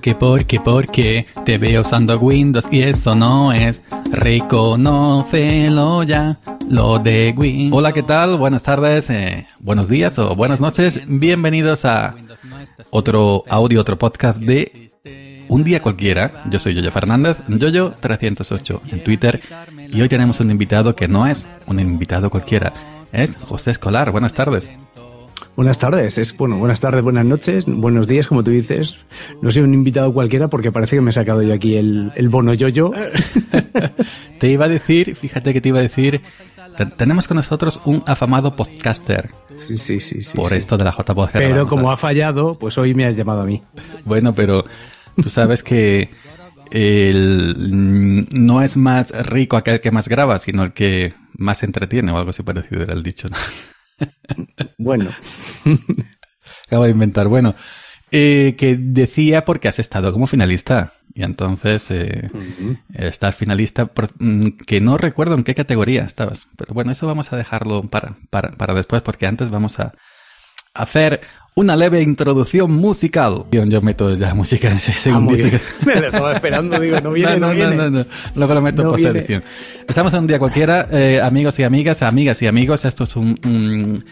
porque, porque, porque te veo usando Windows y eso no es. Reconócelo ya, lo de Windows. Hola, ¿qué tal? Buenas tardes, eh, buenos días o buenas noches. Bienvenidos a otro audio, otro podcast de Un Día Cualquiera. Yo soy Yoyo Fernández, Yoyo308 en Twitter. Y hoy tenemos un invitado que no es un invitado cualquiera, es José Escolar. Buenas tardes. Buenas tardes, es bueno, buenas tardes, buenas noches, buenos días, como tú dices. No soy un invitado cualquiera porque parece que me he sacado yo aquí el, bono bono yo te iba a decir, fíjate que te iba a decir, tenemos con nosotros un afamado podcaster. Sí, sí, sí. por esto de la J Pero como ha fallado, pues hoy me has llamado a mí. Bueno, pero tú sabes que mm, no es más rico aquel que más graba, sino el que más entretiene o algo así parecido era el dicho. ¿no? bueno. Acabo de inventar. Bueno, eh, que decía porque has estado como finalista. Y entonces eh, estás finalista, mm, que no recuerdo en qué categoría estabas. Pero bueno, eso vamos a dejarlo para, para después, porque antes vamos a, hacer una leve introducción musical. Yo meto ya música en ese ah, segundo. Me lo estaba esperando, digo, no viene, no, viene. no, luego lo meto en Estamos en un día cualquiera, eh, amigos y amigas, amigas y amigos, esto es un,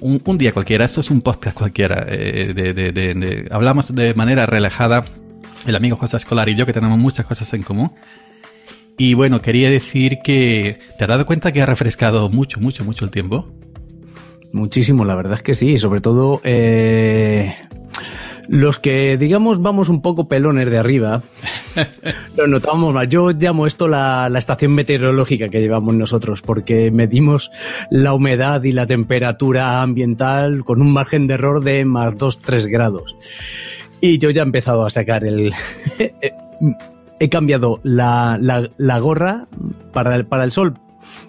un, día cualquiera, esto es un podcast cualquiera. Eh, hablamos de manera relajada, el amigo José Escolar y yo, que tenemos muchas cosas en común. Y bueno, quería decir que, ¿te has dado cuenta que ha refrescado mucho, mucho, mucho el tiempo? Muchísimo, la verdad es que sí, sobre todo eh, los que, digamos, vamos un poco pelones de arriba, lo notamos más. Yo llamo esto la, la, estación meteorológica que llevamos nosotros, porque medimos la humedad y la temperatura ambiental con un margen de error de más 2-3 grados. Y yo ya he empezado a sacar el... he cambiado la, gorra para para el sol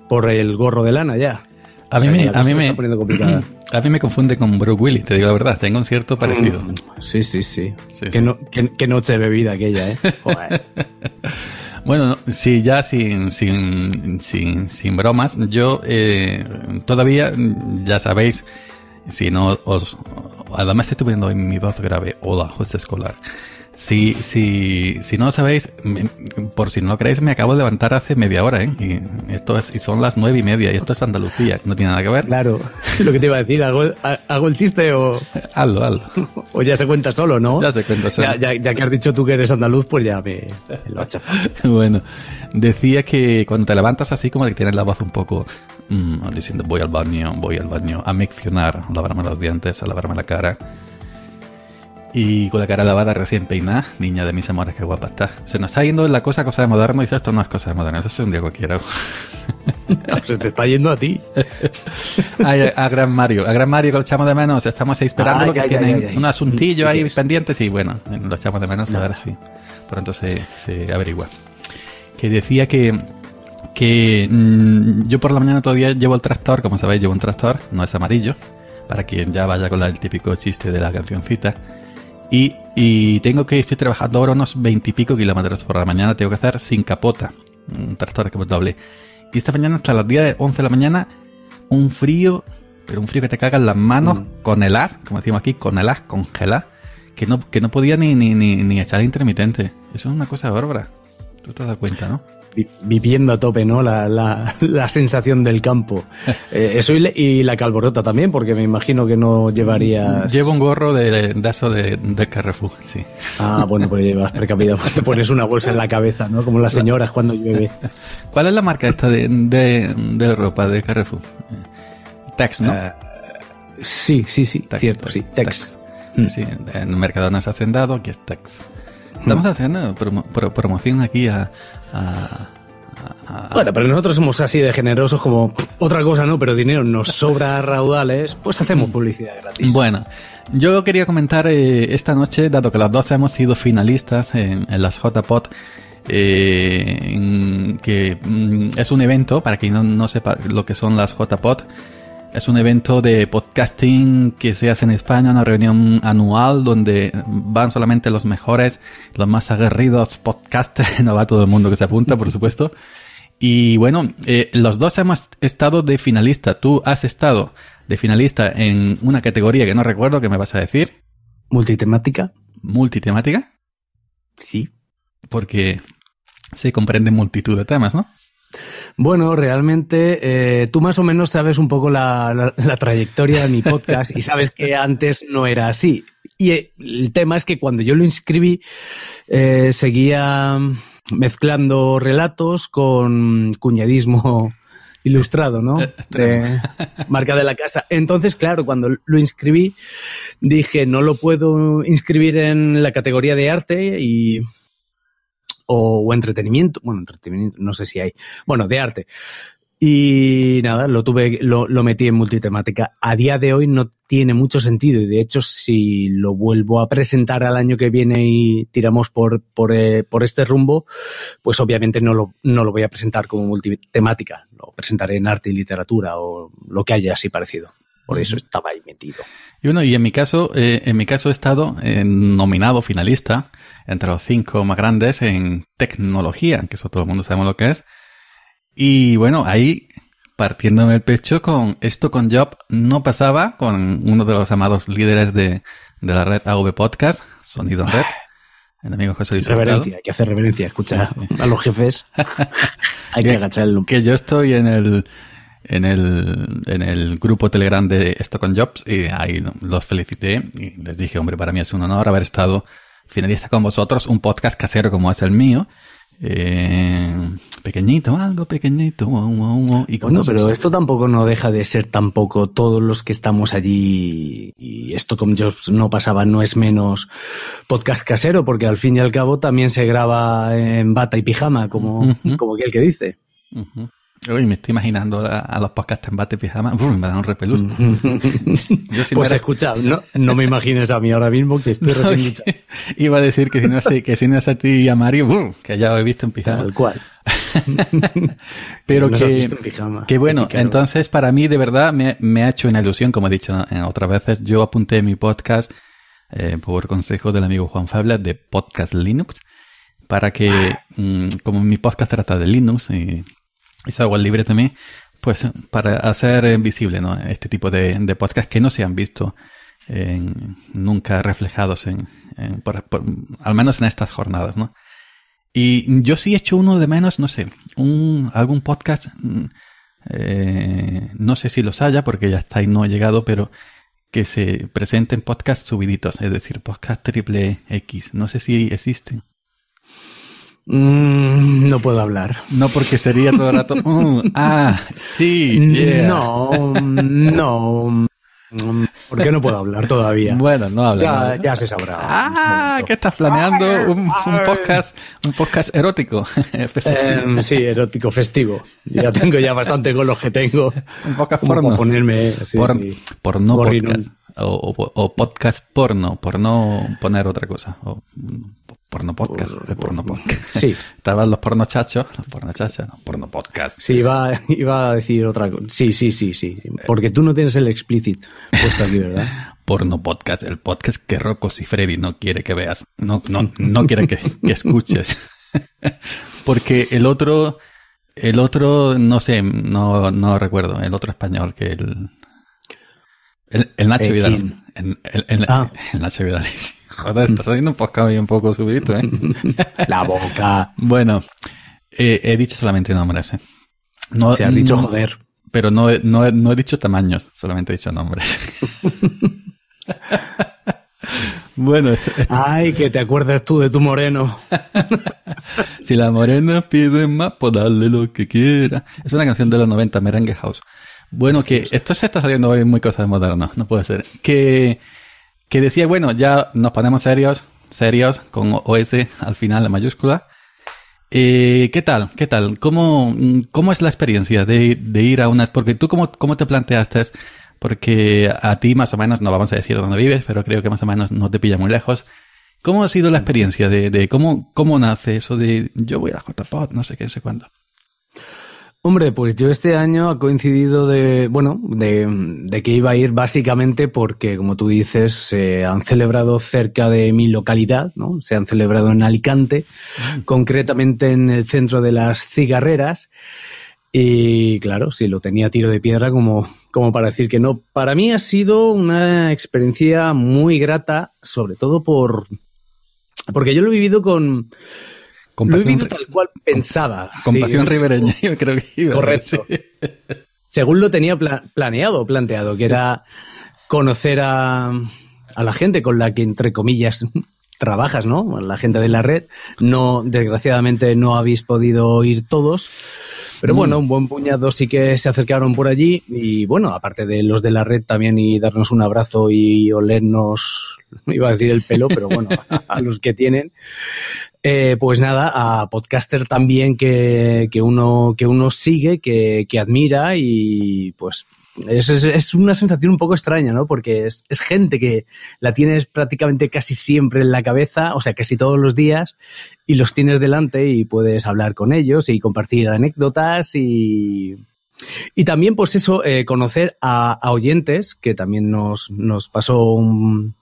por el gorro de lana ya. A mí, me, a, mí me, confunde con Brooke Willy, te digo la verdad, tengo un cierto mm, parecido. Sí, sí, sí. qué, noche de bebida aquella, ¿eh? bueno, sí, ya sin, sin, sin, sin bromas, yo eh, todavía, mm, ya sabéis, si no os... Además estoy poniendo en mi voz grave, hola, José Escolar. Si, si, si no sabéis, por si no lo creéis, me acabo de levantar hace media hora, ¿eh? Y, esto es, y son las nueve y media, y esto es Andalucía, no tiene nada que ver. Claro, lo que te iba a decir, ¿hago, el chiste o...? Hazlo, hazlo. O ya se cuenta solo, ¿no? Ya se cuenta solo. Ya, que has dicho tú que eres andaluz, pues ya me, lo ha chafado. bueno, decía que cuando te levantas así como que tienes la voz un poco... Mm, diciendo voy al baño, voy al baño, a miccionar, a lavarme los dientes, a lavarme la cara y con la cara lavada recién peinada. Niña de mis amores, qué guapa está. Se nos está yendo la cosa cosa de moderno y esto no es cosa de moderno, eso es un día cualquiera. Se te está yendo a ti. a Gran Mario, a Gran Mario con lo echamos de menos. Estamos ahí esperando que tienen un asuntillo ahí pendientes y bueno, lo echamos de menos a ver si pronto se, averigua. Que decía que que mm, yo por la mañana todavía llevo el tractor, como sabéis llevo un tractor, no es amarillo, para quien ya vaya con el típico chiste de la cancioncita y, tengo que, estoy trabajando ahora unos veintipico kilómetros por la mañana, tengo que hacer sin capota, un tractor que doble. Y esta mañana hasta las 10, 11 de la mañana, un frío, pero un frío que te cagan las manos, mm. con el as, como decimos aquí, con el as, congelar, que no, que no podía ni, ni, ni, ni echar intermitente. Eso es una cosa de obra Tú te das cuenta, ¿no? viviendo a tope, ¿no? La, sensación del campo. Eh, eso y, la calborota también, porque me imagino que no llevarías. Llevo un gorro de daso de, de, de, Carrefour, sí. Ah, bueno, pues llevas precavido. Pues te pones una bolsa en la cabeza, ¿no? Como las señoras cuando llueve. ¿Cuál es la marca esta de, ropa de Carrefour? Tex, ¿no? Eh, sí, sí, sí. cierto, pues, sí. Tex. Mm. Sí, en Mercadona se hacen aquí es Tex. Estamos mm. haciendo promoción aquí a, bueno, pero nosotros somos así de generosos como otra cosa no, pero dinero nos sobra a raudales, pues hacemos publicidad gratis. Bueno, yo quería comentar eh, esta noche, dado que las dos hemos sido finalistas en, las JPOT, eh, que mm, es un evento, para quien no, no sepa lo que son las JPOT, es un evento de podcasting que se hace en España, una reunión anual donde van solamente los mejores, los más aguerridos podcasters, no va todo el mundo que se apunta, por supuesto. Y bueno, eh, los dos hemos estado de finalista. Tú has estado de finalista en una categoría que no recuerdo, que me vas a decir? Multitemática. ¿Multitemática? Sí. Porque se comprende multitud de temas, ¿no? Bueno, realmente eh, tú más o menos sabes un poco la, trayectoria de mi podcast y sabes que antes no era así. Y eh, el tema es que cuando yo lo inscribí, eh, seguía mezclando relatos con cuñadismo ilustrado, ¿no? De marca de la casa. Entonces, claro, cuando lo inscribí, dije, no lo puedo inscribir en la categoría de arte y o, entretenimiento. Bueno, entretenimiento, no sé si hay. Bueno, de arte. Y nada, lo tuve, lo, metí en multitemática. A día de hoy no tiene mucho sentido y de hecho si lo vuelvo a presentar al año que viene y tiramos por, por, eh, por este rumbo, pues obviamente no lo, no lo voy a presentar como multitemática, lo presentaré en arte y literatura o lo que haya así parecido. Por eso estaba ahí metido. Y bueno, y en mi caso, eh, en mi caso he estado eh, nominado finalista entre los cinco más grandes en tecnología, que eso todo el mundo sabemos lo que es. Y bueno, ahí partiéndome el pecho con esto con Job no pasaba con uno de los amados líderes de, de la red AV Podcast, Sonido en Red. Ah. El amigo José Luis Reverencia, hay que hacer reverencia, escucha a los jefes. hay que, agachar el Que yo estoy en el en el, en el grupo Telegram de con Jobs y ahí los felicité y les dije, hombre, para mí es un honor haber estado finalista con vosotros, un podcast casero como es el mío. Eh, pequeñito, algo pequeñito. y bueno, pero esto tampoco no deja de ser tampoco todos los que estamos allí y esto con Jobs no pasaba, no es menos podcast casero, porque al fin y al cabo también se graba en bata y pijama, como, como aquel que dice. Uy, me estoy imaginando a, los podcasts en bate pijama. me da un repelús. pues no no, me imagines a mí ahora mismo que estoy no, Iba a decir que si no, sé, que si no es a ti y a Mario, que ya lo he visto en pijama. Tal cual. Pero que, pijama, que, bueno, entonces para mí de verdad me, ha hecho una ilusión, como he dicho eh, otras veces. Yo apunté mi podcast eh, por consejo del amigo Juan Fabla de Podcast Linux para que, ah. mm, como mi podcast trata de Linux, y es agua libre también, pues para hacer eh, visible este tipo de, podcasts que no se han visto nunca reflejados, en, al menos en estas jornadas. ¿no? Y yo sí he hecho uno de menos, no sé, un, algún podcast, mm, eh, no sé si los haya porque ya está y no ha llegado, pero que se presenten podcasts subiditos, es decir, podcast triple X. No sé si existen. Mm, no puedo hablar. No, porque sería todo el rato. Mm, ah, sí. No, no. Mm, ¿Por qué no puedo hablar todavía? Bueno, no hablo. Ya, se sabrá. Ah, que estás planeando un, podcast, un podcast erótico. Em, sí, erótico festivo. Ya tengo ya bastante con que tengo. Un podcast porno. ponerme, Por, no podcast. O, podcast porno, por no poner otra cosa. Porno podcast, de porno podcast. Sí. Estaban los porno chachos, los porno porno podcast. Sí, iba, iba a decir otra cosa. Sí, sí, sí, sí. Porque tú no tienes el explícito. puesto aquí, ¿verdad? porno podcast, el podcast que Rocos y Freddy no quiere que veas, no, no, quiere que, escuches. Porque el otro, el otro, no sé, no, no recuerdo, el otro español que el. El, eh, ah. Nacho Vidal. ah. el Nacho Vidal. Joder, estás saliendo un podcast bien poco subidito, ¿eh? La boca. Bueno, eh, he dicho solamente nombres, ¿eh? No, Se ha dicho joder. Pero no, no, he dicho tamaños, solamente he dicho nombres. Bueno, esto, este- ay, que te acuerdas tú de tu moreno. si la morena pide más, pues dale lo que quiera. Es una canción de los 90, Merengue House. Bueno, que esto se está saliendo hoy muy cosas modernas, no puede ser. Que que decía, bueno, ya nos ponemos serios, serios, con OS al final, la mayúscula. Eh, ¿Qué tal? ¿Qué tal? ¿Cómo, cómo es la experiencia de, de, ir a unas? Porque tú, cómo, te planteaste? Porque a ti más o menos, no vamos a decir dónde vives, pero creo que más o menos no te pilla muy lejos. ¿Cómo ha sido la experiencia de, de cómo, cómo nace eso de yo voy a la no sé qué, no sé cuándo? Hombre, pues yo este año ha coincidido de, bueno, de, de que iba a ir básicamente porque, como tú dices, se han celebrado cerca de mi localidad, ¿no? Se han celebrado en Alicante, mm. concretamente en el centro de las cigarreras. Y claro, si lo tenía a tiro de piedra como, como para decir que no. Para mí ha sido una experiencia muy grata, sobre todo por... Porque yo lo he vivido con, Compasión, lo tal cual pensaba. Compasión ribereña, yo creo que Correcto. Según lo tenía planeado, planteado, que era conocer a, la gente con la que, entre comillas, trabajas, ¿no? La gente de la red. No, desgraciadamente no habéis podido ir todos. Pero mm. bueno, un buen puñado sí que se acercaron por allí. Y bueno, aparte de los de la red también y darnos un abrazo y olernos, iba a decir el pelo, pero bueno, a los que tienen. Eh, pues nada, a podcaster también que, uno, que uno sigue, que, admira y pues es, es, una sensación un poco extraña, ¿no? Porque es, es, gente que la tienes prácticamente casi siempre en la cabeza, o sea, casi todos los días, y los tienes delante y puedes hablar con ellos y compartir anécdotas y... Y también, pues eso, eh, conocer a, oyentes, que también nos, nos pasó un,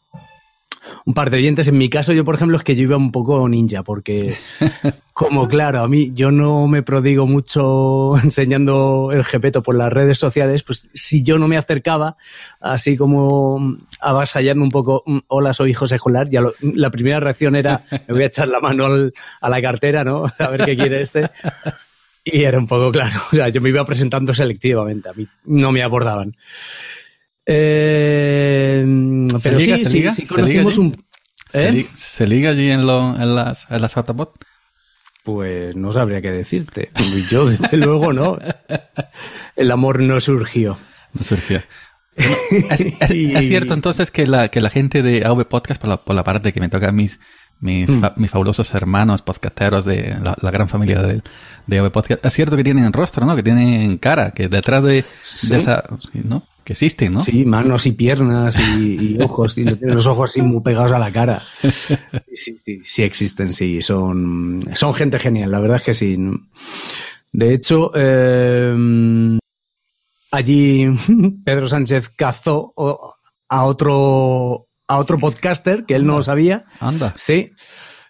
un par de dientes. En mi caso, yo, por ejemplo, es que yo iba un poco ninja, porque como claro, a mí yo no me prodigo mucho enseñando el jepeto por las redes sociales, pues si yo no me acercaba, así como mm, avasallando un poco, mm, hola, soy José Escolar, ya la primera reacción era, me voy a echar la mano a la cartera, ¿no? A ver qué quiere este. Y era un poco claro, o sea, yo me iba presentando selectivamente, a mí no me abordaban. Eh, pero si sí, conocimos un... ¿eh? ¿Se, liga, allí en, las, en Pues no sabría qué decirte. Yo, desde luego, no. El amor no surgió. No surgió. es, cierto entonces que la, que la gente de AV Podcast, por la, parte que me toca mis, mis, mm. mis fabulosos hermanos podcasteros de la, gran familia de, AV Podcast, es cierto que tienen rostro, ¿no? Que tienen cara, que detrás de, de esa... ¿no? que existen, ¿no? Sí, manos y piernas y, ojos, y los ojos así muy pegados a la cara. Sí, sí, sí existen, sí, son, son gente genial, la verdad es que sí. De hecho, em, allí Pedro Sánchez cazó a otro, a otro podcaster que él no sabía. Anda. Sí.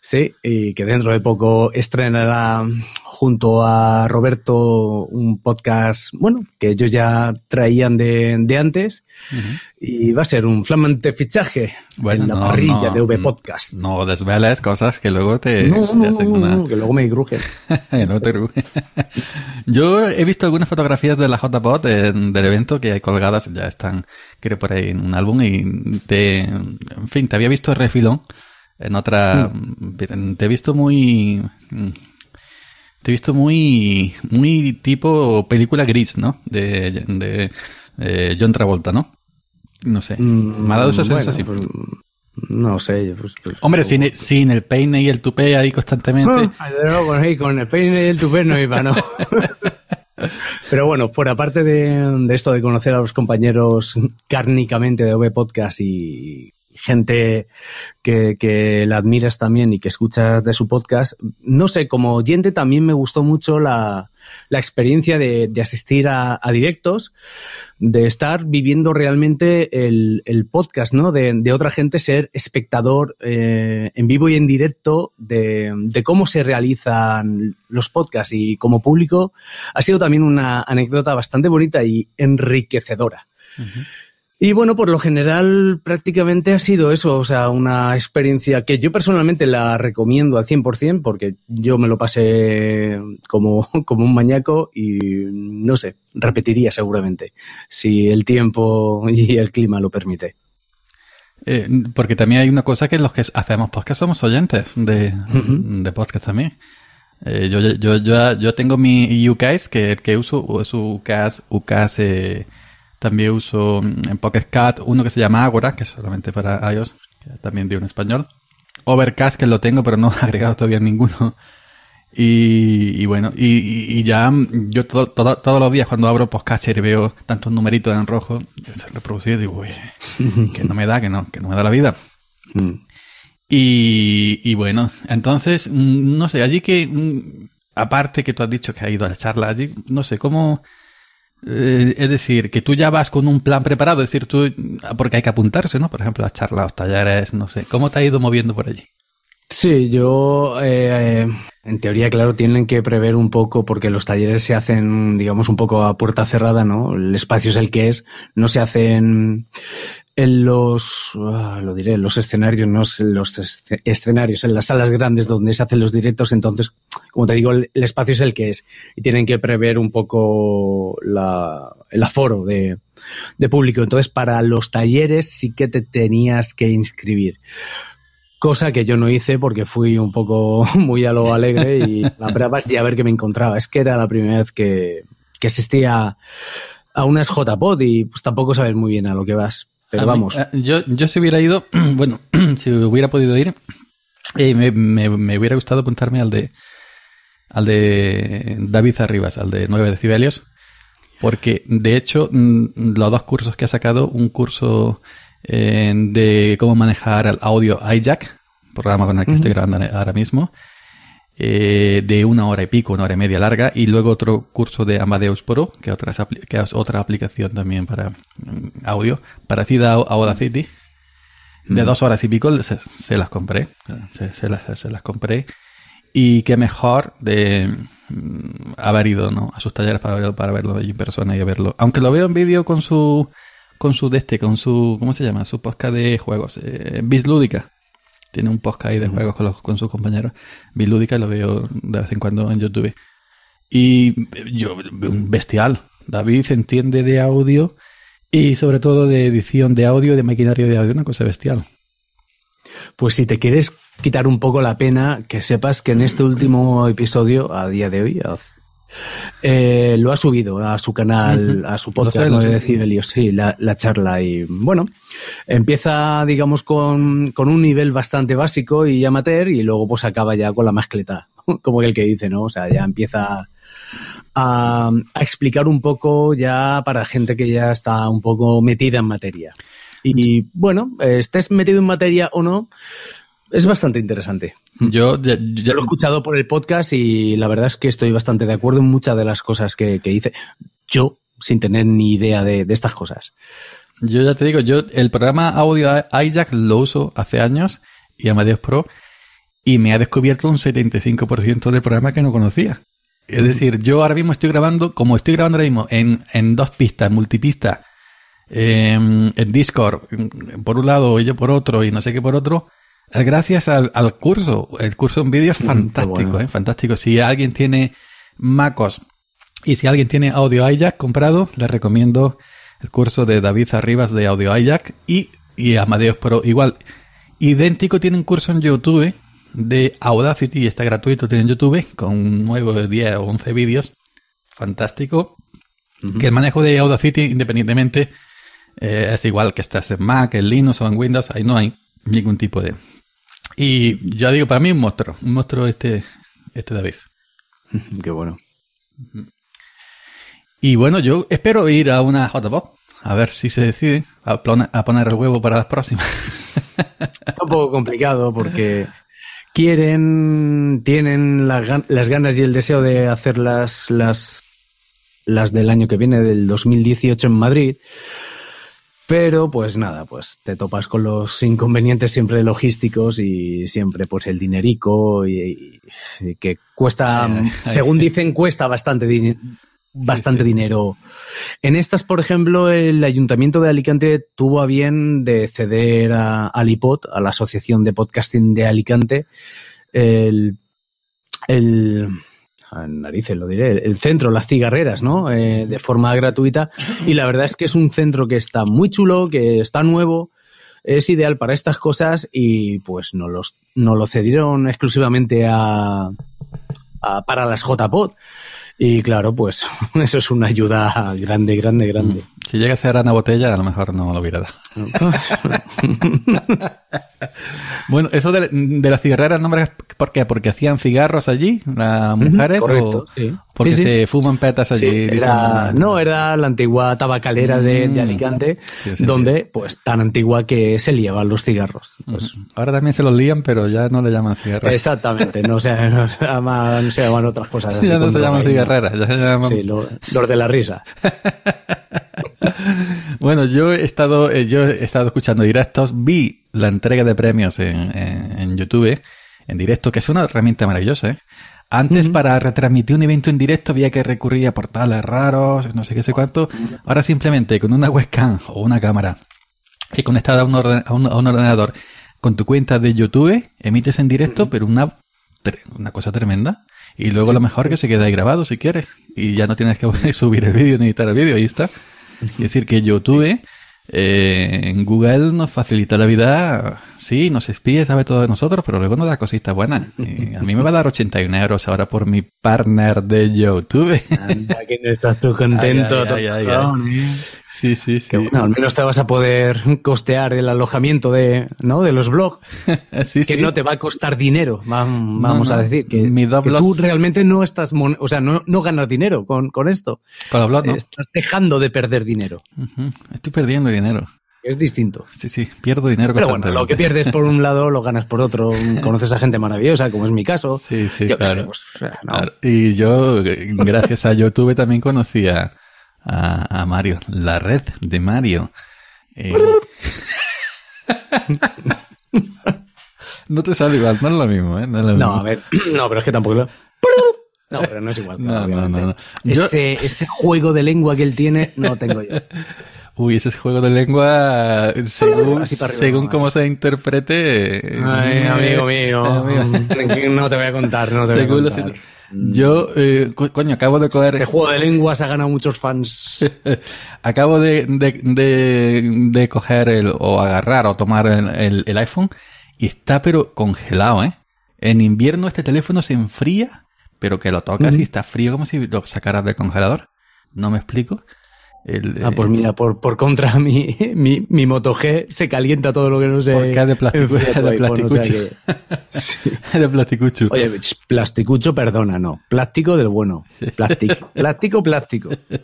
Sí, y que dentro de poco estrenará junto a Roberto un podcast, bueno, que ellos ya traían de, antes y va a ser un flamante fichaje en la parrilla de V mm, Podcast. No desveles cosas que luego te, no, no, hacen que luego me No te Yo he visto algunas fotografías de la JPOT eh, del evento que hay colgadas, ya están, creo, por ahí en un álbum y te, en fin, te había visto el refilón en otra. Mm. Te he visto muy. Mm, te he visto muy. Muy tipo película gris, ¿no? De, eh, John Travolta, ¿no? No sé. Mm, me ha dado esa sensación. Pues, no sé. Pues, pues, Hombre, sin, el, peine y el tupé ahí constantemente. con el peine y el tupé no iba, ¿no? Pero bueno, fuera parte de, de, esto de conocer a los compañeros cárnicamente de OV Podcast y gente que, la admiras también y que escuchas de su podcast. No sé, como oyente también me gustó mucho la, experiencia de, asistir a, directos, de estar viviendo realmente el, podcast, ¿no? De, otra gente ser espectador eh, en vivo y en directo de, cómo se realizan los podcasts y como público. Ha sido también una anécdota bastante bonita y enriquecedora. Y bueno, por lo general prácticamente ha sido eso, o sea, una experiencia que yo personalmente la recomiendo al 100% porque yo me lo pasé como, como un mañaco y no sé, repetiría seguramente si el tiempo y el clima lo permite. Eh, porque también hay una cosa que los que hacemos podcast somos oyentes de, podcast también. Eh, yo, yo, tengo mi UCAS, que que uso es UCAS, UCAS... Eh, también uso mm, en Pocket Cat uno que se llama Agora, que es solamente para iOS, que también de un español. Overcast, que lo tengo, pero no he agregado todavía ninguno. Y, bueno, y, ya mm, yo todos los días cuando abro podcast y veo tantos numeritos en rojo, se reproducir y digo, uy, que no me da, que no, que no me da la vida. Mm. Y, y, bueno, entonces, no sé, allí que, aparte que tú has dicho que has ido a la charla allí, no sé, ¿cómo, eh, es decir, que tú ya vas con un plan preparado, es decir, tú, ah, porque hay que apuntarse, ¿no? Por ejemplo, a charlas, talleres, no sé. ¿Cómo te ha ido moviendo por allí? Sí, yo eh, eh, en teoría, claro, tienen que prever un poco, porque los talleres se hacen, digamos, un poco a puerta cerrada, ¿no? El espacio es el que es, no se hacen en los, ah, lo diré, los escenarios, no los escenarios, en las salas grandes donde se hacen los directos, entonces, como te digo, el, espacio es el que es y tienen que prever un poco la, el aforo de, de, público. Entonces, para los talleres sí que te tenías que inscribir. Cosa que yo no hice porque fui un poco muy a lo alegre y la es es a ver qué me encontraba. Es que era la primera vez que, que asistía a unas JPod y pues tampoco sabes muy bien a lo que vas vamos. Eh, yo, yo si hubiera ido, bueno, si hubiera podido ir, eh, me, me, hubiera gustado apuntarme al de al de David Arribas, al de 9 decibelios, porque de hecho mm, los dos cursos que ha sacado, un curso eh, de cómo manejar el audio iJack, programa con el que estoy grabando ahora mismo, eh, de una hora y pico, una hora y media larga, y luego otro curso de Amadeus Pro, que, es otra aplicación también para mm, audio, parecida a, Audacity, de mm. dos horas y pico, se, las compré, se, las, compré, y qué mejor de mm, haber ido ¿no? a sus talleres para verlo, en persona y verlo, aunque lo veo en vídeo con su con su este, con su, ¿cómo se llama? Su podcast de juegos, eh, tiene un podcast ahí de juegos con, sus compañeros. Vi lúdica y lo veo de vez en cuando en YouTube. Y yo, un bestial. David entiende de audio y sobre todo de edición de audio, de maquinaria de audio, una cosa bestial. Pues si te quieres quitar un poco la pena, que sepas que en este último episodio, a día de hoy, eh, lo ha subido a su canal, a su podcast, no sé, decir yo, sí, la, charla. Y bueno, empieza, digamos, con, con, un nivel bastante básico y amateur, y luego pues acaba ya con la mascleta, como el que dice, ¿no? O sea, ya empieza a, explicar un poco ya para gente que ya está un poco metida en materia. y bueno, estés metido en materia o no, es bastante interesante. Yo ya, lo he escuchado por el podcast y la verdad es que estoy bastante de acuerdo en muchas de las cosas que, hice. Yo, sin tener ni idea de, de, estas cosas. Yo ya te digo, yo el programa audio iJack lo uso hace años y Amadeus Pro y me ha descubierto un 75% del programa que no conocía. Es decir, yo ahora mismo estoy grabando, como estoy grabando ahora mismo en, en dos pistas, multipista, em, en Discord, em, por un lado y yo por otro y no sé qué por otro, eh, gracias al, curso. El curso en vídeo es mm, fantástico, eh, fantástico. Si alguien tiene MacOS y si alguien tiene Audio iJack comprado, les recomiendo el curso de David Arribas de Audio iJack y, y Amadeus Pro igual. Idéntico tiene un curso en YouTube de Audacity, y está gratuito, tiene en YouTube, con un de 10 o 11 vídeos. Fantástico. Que el manejo de Audacity, independientemente, eh, es igual que estás en Mac, en Linux o en Windows, ahí no hay ningún tipo de, y ya digo, para mí un monstruo, un monstruo este, este David. Qué bueno. Y bueno, yo espero ir a una JPOP, a ver si se decide a, poner el huevo para las próximas. Está un poco complicado porque quieren, tienen las ganas y el deseo de hacer las, las, las del año que viene, del 2018 en Madrid, pero pues nada, pues te topas con los inconvenientes siempre logísticos y siempre pues el dinerico y, que cuesta, según dicen, cuesta bastante, dinero. En estas, por ejemplo, el Ayuntamiento de Alicante tuvo a bien de ceder a, AliPod, a la Asociación de Podcasting de Alicante, el narices lo diré, el centro, las cigarreras, ¿no? Eh, de forma gratuita. Y la verdad es que es un centro que está muy chulo, que está nuevo, es ideal para estas cosas y pues no los, lo cedieron exclusivamente a, para las jpot Y claro, pues eso es una ayuda grande, grande, grande. Mm. Si llega a ser una botella, a lo mejor no lo hubiera dado. bueno, eso de, las cigarreras, ¿no? ¿por qué? ¿Porque hacían cigarros allí, las mujeres? correcto, sí. porque se fuman petas allí? Ah, no, era la antigua tabacalera de, mm, Alicante, donde, pues, tan antigua que se liaban los cigarros. Ahora también se los lían, pero ya no le llaman cigarreras. Exactamente, no se, llaman, otras cosas. ya no se llaman cigarreras, ya se llaman... Sí, los de la risa. bueno, yo he estado, eh, yo he estado escuchando directos, vi la entrega de premios en, YouTube, en directo, que es una herramienta maravillosa. ¿eh? Antes, para retransmitir un evento en directo, había que recurrir a portales raros, no sé qué sé cuánto. Ahora, simplemente con una webcam o una cámara y conectada a un, ordenador con tu cuenta de YouTube, emites en directo, pero una, una cosa tremenda. Y luego lo mejor que se queda ahí grabado si quieres. Y ya no tienes que subir el vídeo ni editar el vídeo, ahí está. Es decir, que YouTube, eh, Google nos facilita la vida. Sí, nos espía, sabe todo de nosotros, pero luego nos da cositas buenas. a mí me va a dar 81 euros ahora por mi partner de YouTube. Anda, que no estás tú contento. Sí, sí, sí. Que, al menos te vas a poder costear el alojamiento de, ¿no? de los blogs, que no te va a costar dinero, vamos a decir. Que, tú realmente no estás, o sea, no, ganas dinero con, esto. Con la blog, ¿no? Estás dejando de perder dinero. Estoy perdiendo dinero. Es distinto. Sí, sí, pierdo dinero. Pero bueno, lo que pierdes por un lado lo ganas por otro. Conoces a gente maravillosa, como es mi caso. Sí, sí, pues, claro. Y yo, eh, gracias a YouTube, también conocía a, Mario, la red de Mario. Eh, no te sale igual, no es lo mismo, ¿eh? No, a ver, no, pero es que tampoco No, pero no es igual. no, no, ese, ese, juego de lengua que él tiene no lo tengo yo. Uy, ese juego de lengua, según, cómo se interprete. Ay, eh, amigo mío. No te voy a contar, no te voy a contar. Yo, eh, coño, acabo de este coger. Este juego de lengua se ha ganado muchos fans. acabo de, coger el, o agarrar o tomar el, iPhone y está, pero congelado, ¿eh? En invierno este teléfono se enfría, pero que lo tocas y está frío como si lo sacaras del congelador. No me explico ah, pues eh, mira, por, contra, mi, mi, mi, Moto G se calienta todo lo que no sé. Porque es de, plasticucho. de plasticucho. Oye, plasticucho, perdona, no. Plástico del bueno. Plástico, plástico, plástico.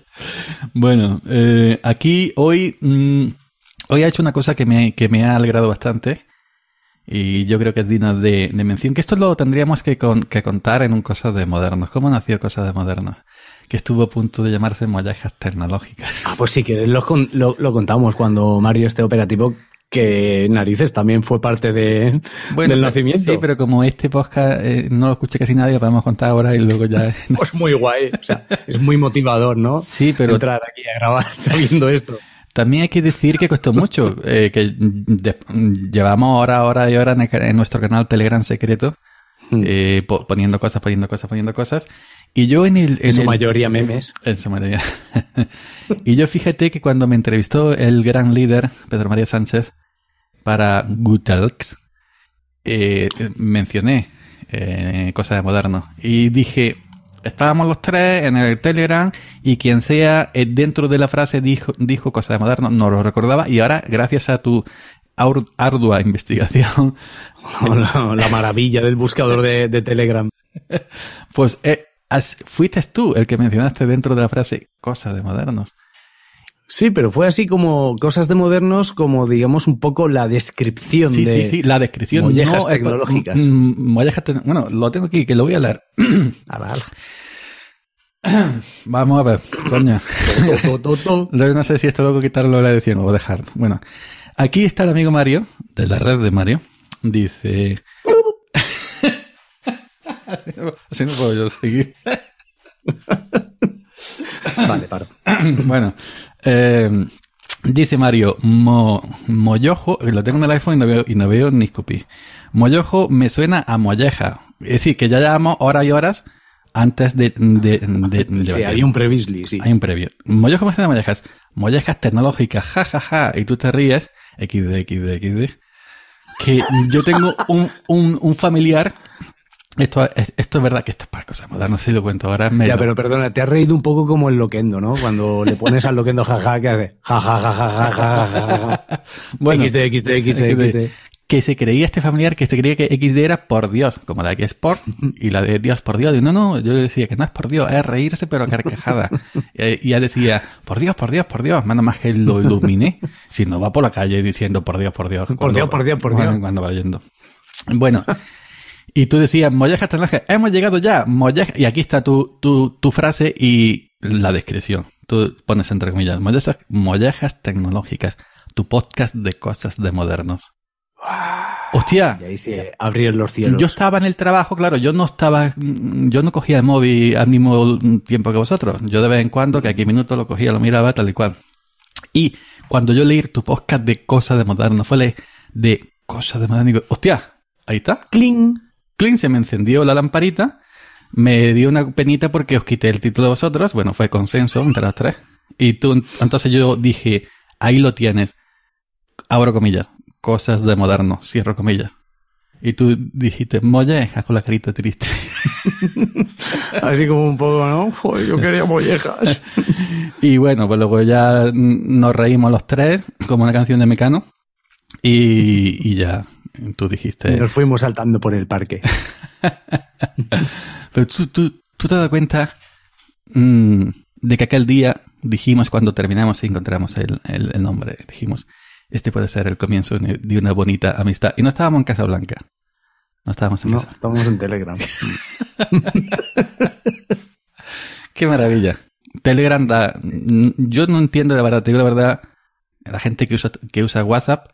Bueno, eh, aquí hoy, mm, hoy ha hecho una cosa que me, que me ha alegrado bastante. Y yo creo que es digna de, de mención. Que esto lo tendríamos que, que contar en un Cosas de Modernos. ¿Cómo nació Cosas de Modernos? Que estuvo a punto de llamarse Mollajas Tecnológicas. Ah, pues sí, que lo, lo, contamos cuando Mario este operativo, que narices también fue parte de, del nacimiento. Sí, pero como este podcast eh, no lo escuché casi nadie, lo podemos contar ahora y luego ya. pues muy guay, o sea, es muy motivador, ¿no? Sí, pero. Entrar aquí a grabar sabiendo esto. También hay que decir que costó mucho, eh, que llevamos hora, hora y hora en, nuestro canal Telegram secreto, hmm. eh, poniendo cosas, poniendo cosas, poniendo cosas. Y yo en el... En, su mayoría memes. En su mayoría. y yo fíjate que cuando me entrevistó el gran líder, Pedro María Sánchez, para Good eh, mencioné eh, cosas de moderno. Y dije, estábamos los tres en el Telegram y quien sea eh, dentro de la frase dijo, dijo de modernos no lo recordaba y ahora gracias a tu ardua investigación. la, maravilla del buscador de, Telegram. Pues eh, fuiste tú el que mencionaste dentro de la frase cosas de modernos. Sí, pero fue así como cosas de modernos, como digamos un poco la descripción de. Sí, sí, la descripción. Mollejas eh, tecnológicas. Mm, mm, mollejas bueno, lo tengo aquí, que lo voy a leer. a ah, ver. Vamos a ver, coña. no sé si esto luego quitarlo de la edición o dejarlo. Bueno, aquí está el amigo Mario, de la red de Mario. Dice. así no puedo yo seguir. vale, paro. bueno, Em, dice Mario, Mollojo, eh, lo tengo en el iPhone y no veo, ni Mollojo me suena a molleja. Es decir, que ya llevamos horas y horas antes de... de, de, sí, hay un previsly. sí. Hay un previo. Mollejo me suena a mollejas. Mollejas tecnológicas, jajaja. Ja, ja. Y tú te ríes, xd, xd, xd. Que yo tengo un, un, un familiar esto, esto es verdad que esto es para cosas modernas, si lo cuento ahora. ya, pero perdona, te has reído un poco como el loquendo, ¿no? Cuando le pones al loquendo jajaja, que hace bueno, XD, XD, XD, XD. Que se creía este familiar, que se creía que XD era por Dios, como la que es por, y la de Dios por Dios. Y no, no, yo le decía que no es por Dios, es reírse pero carcajada. y, ya decía, por Dios, por Dios, por Dios, manda más que lo ilumine si no va por la calle diciendo por Dios, por Dios. Por Dios, por Dios, por Dios. Cuando va yendo. Bueno y tú decías, Mollejas Tecnológicas, hemos llegado ya, Mollejas, y aquí está tu, tu, tu frase y la descripción. Tú pones entre comillas, Mollejas, Tecnológicas, tu podcast de cosas de modernos. Hostia. Y ahí se abrieron los cielos. Yo estaba en el trabajo, claro, yo no estaba, mm, yo no cogía el móvil al mismo tiempo que vosotros. Yo de vez en cuando, que aquí qué minuto lo cogía, lo miraba, tal y cual. Y cuando yo leí tu podcast de cosas de modernos, fue de cosas de modernos. y digo, hostia, ahí está. Cling se me encendió la lamparita. Me dio una penita porque os quité el título de vosotros. Bueno, fue consenso entre los tres. Y tú, entonces yo dije, ahí lo tienes. Abro comillas. Cosas de moderno. Cierro comillas. Y tú dijiste, mollejas con la carita triste. Así como un poco, ¿no? yo quería mollejas. y bueno, pues luego ya nos reímos los tres, como una canción de Mecano. y ya, Tú dijiste. Nos fuimos saltando por el parque. Pero tú, tú, te das cuenta mm, de que aquel día dijimos, cuando terminamos y encontramos el, nombre, dijimos, este puede ser el comienzo de una bonita amistad. Y no estábamos en Casa Blanca. No estábamos en No, estábamos en Telegram. Qué maravilla. Telegram da. Yo no entiendo la verdad, te digo la verdad, la gente que usa, que usa WhatsApp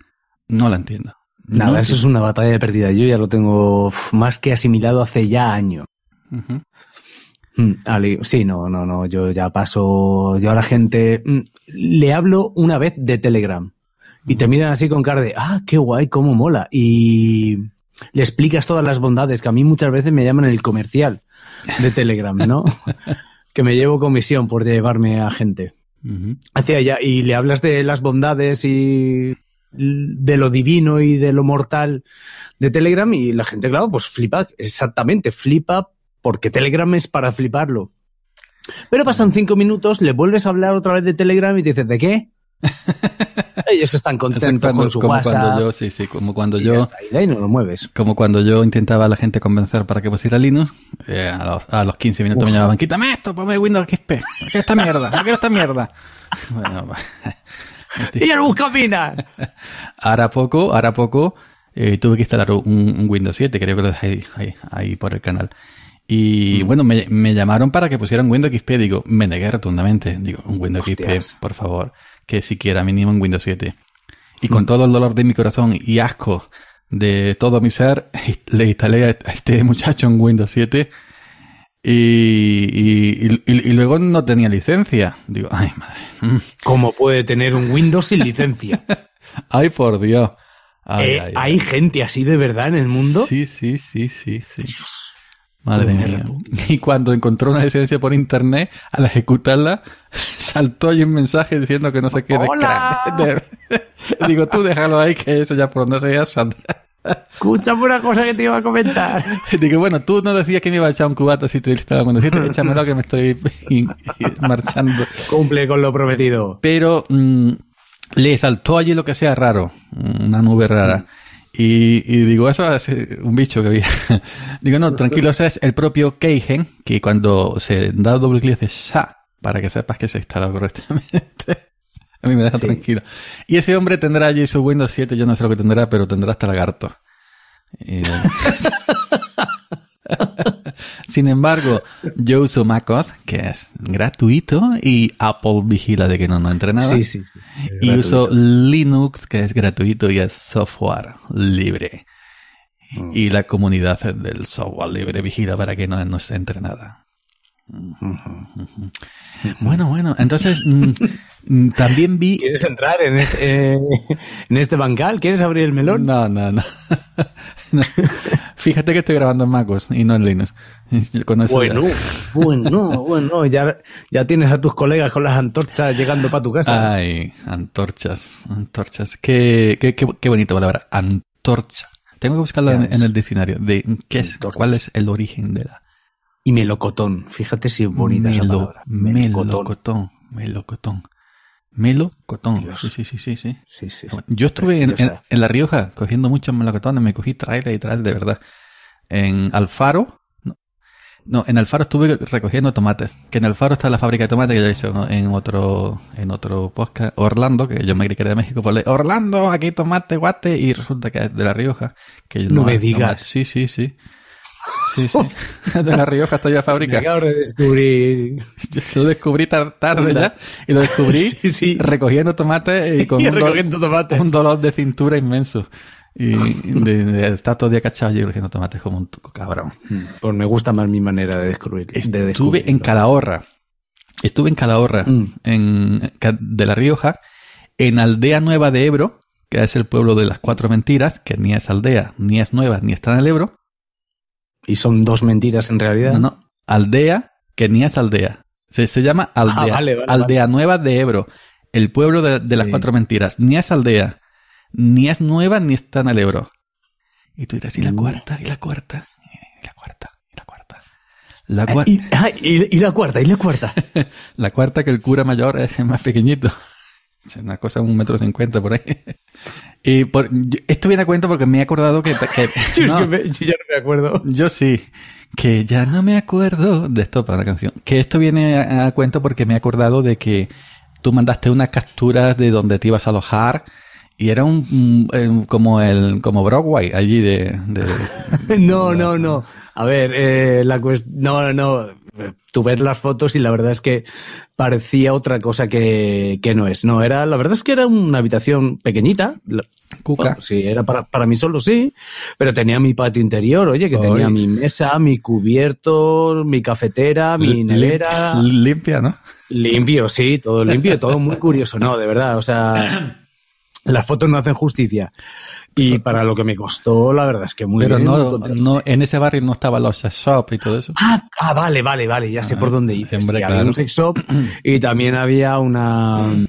no la entiendo. Nada, eso es una batalla de pérdida. Yo ya lo tengo más que asimilado hace ya año. Mm, sí, no, no, no, yo ya paso, yo a la gente mm, le hablo una vez de Telegram y te miran así con cara de, ah, qué guay, cómo mola. Y le explicas todas las bondades, que a mí muchas veces me llaman el comercial de Telegram, ¿no? que me llevo comisión por llevarme a gente hacia allá y le hablas de las bondades y de lo divino y de lo mortal de Telegram y la gente, claro, pues flipa, exactamente, flipa porque Telegram es para fliparlo. Pero pasan cinco minutos, le vuelves a hablar otra vez de Telegram y te dices, ¿de qué? Ellos están contentos con su Cuando yo, sí, sí, como cuando yo. no lo mueves. Como cuando yo intentaba a la gente convencer para que pusiera Linux, eh, a, los, a, los, 15 minutos me llamaban, quítame esto, ponme Windows XP, ¿qué esta mierda? ¿Qué esta mierda? bueno, pues, y el final. Ahora poco, ahora poco, eh, tuve que instalar un, Windows 7, creo que lo dejé ahí, por el canal. Y mm. bueno, me, llamaron para que pusiera un Windows XP. Digo, me negué rotundamente. Digo, un Windows XP, por favor. Que siquiera mínimo un Windows 7. Y con mm. todo el dolor de mi corazón y asco de todo mi ser, le instalé este, a este muchacho un Windows 7 y, y, y, luego no tenía licencia. Digo, ay, madre. ¿Cómo puede tener un Windows sin licencia? ay, por Dios. Eh, ¿Hay gente así de verdad en el mundo? Sí, sí, sí, sí, sí. Madre mía. Y cuando encontró una licencia por internet, al ejecutarla, saltó ahí un mensaje diciendo que no se quede. Digo, tú déjalo ahí, que eso ya por donde se ya Escúchame una cosa que te iba a comentar. Digo, bueno, tú no decías que me iba a echar un cubato si te estaba cuando Échame échamelo que me estoy marchando. Cumple con lo prometido. Pero mm, le saltó allí lo que sea raro, mm, una nube rara. Y, digo, eso es eh, un bicho que había. digo, no, tranquilo, ese es el propio Keigen, que cuando se da doble clic dice, ¡sa! para que sepas que se instalado correctamente. A mí me deja tranquilo. Y ese hombre tendrá su Windows 7, yo no sé lo que tendrá, pero tendrá hasta lagarto. Eh, sin embargo, yo uso MacOS, que es gratuito, y Apple vigila de que no no entre nada. Y uso Linux, que es gratuito y es software libre. Mm. Y la comunidad del software libre vigila para que no nos entre nada. Bueno, bueno, entonces mm, mm, también vi... ¿Quieres entrar en este, eh, en este, bancal? ¿Quieres abrir el melón? No, no, no. Fíjate que estoy grabando en MacOS y no en Linux. bueno, bueno, bueno, ya, ya tienes a tus colegas con las antorchas llegando para tu casa. Ay, antorchas, antorchas. Qué, qué, qué, palabra, antorcha. Tengo que buscarla en, el diccionario. De, ¿qué ¿Cuál es el origen de la y melocotón, fíjate si es bonita Melo, esa Melocotón. melocotón. Melocotón. Sí, sí, sí, sí, Yo estuve en, La Rioja cogiendo muchos melocotones, me cogí traer y traer, de verdad. En Alfaro, no, en Alfaro estuve recogiendo tomates. Que en Alfaro está la fábrica de tomates que yo he hecho en otro en otro podcast. Orlando, que yo me creí de México, por Orlando, aquí tomate, guate, y resulta que es de La Rioja. Que no, me digas. Sí, sí, sí. Sí, De La Rioja hasta allá fábrica. Yo lo descubrí tarde ya. Y lo descubrí recogiendo tomates y con un, dolor de cintura inmenso. Y de, de estar todo el día cachado y recogiendo tomates como un cabrón. Hmm. Pues me gusta más mi manera de descubrir. Estuve en Calahorra. Estuve en Calahorra, hmm. de La Rioja, en Aldea Nueva de Ebro, que es el pueblo de las cuatro mentiras, que ni es aldea, ni es nueva, ni está en el Ebro. Y son dos mentiras en realidad. No, no. Aldea, que ni es aldea. Se, llama ah, Aldea. aldea Nueva de Ebro. El pueblo de, las cuatro mentiras. Ni es aldea. Ni es nueva ni está en el Ebro. Y tú dirás, ¿y la mm. cuarta? ¿Y la cuarta? ¿Y la cuarta? ¿Y la cuarta? Ah, ah, ¿Y, y, la cuarta, y la cuarta. la cuarta que el cura mayor es más pequeñito. Una cosa, un metro cincuenta por ahí. Y esto viene a cuento porque me he acordado que... yo, ya no me acuerdo. Yo sí, que ya no me acuerdo de esto para la canción. Que esto viene a, cuento porque me he acordado de que tú mandaste unas capturas de donde te ibas a alojar y era un, em, como el como Broadway allí de... Eh, no, no, no. A ver, la cuestión... No, no, no eh, tú ves las fotos y la verdad es que parecía otra cosa que, no es. No, era, la verdad es que era una habitación pequeñita. Cuca. sí, era para, para, mí solo, sí. Pero tenía mi patio interior, oye, que tenía mi mesa, mi cubierto, mi cafetera, mi nevera. Limpia, ¿no? Limpio, sí, todo limpio, todo muy curioso, ¿no? De verdad, o sea, las fotos no hacen justicia. Y para lo que me costó, la verdad es que muy bien. Pero no, en ese barrio no estaban los sex shops y todo eso. Ah, ah, vale, vale, vale, ya sé ah, por dónde ir. Había un sex shop y también había una.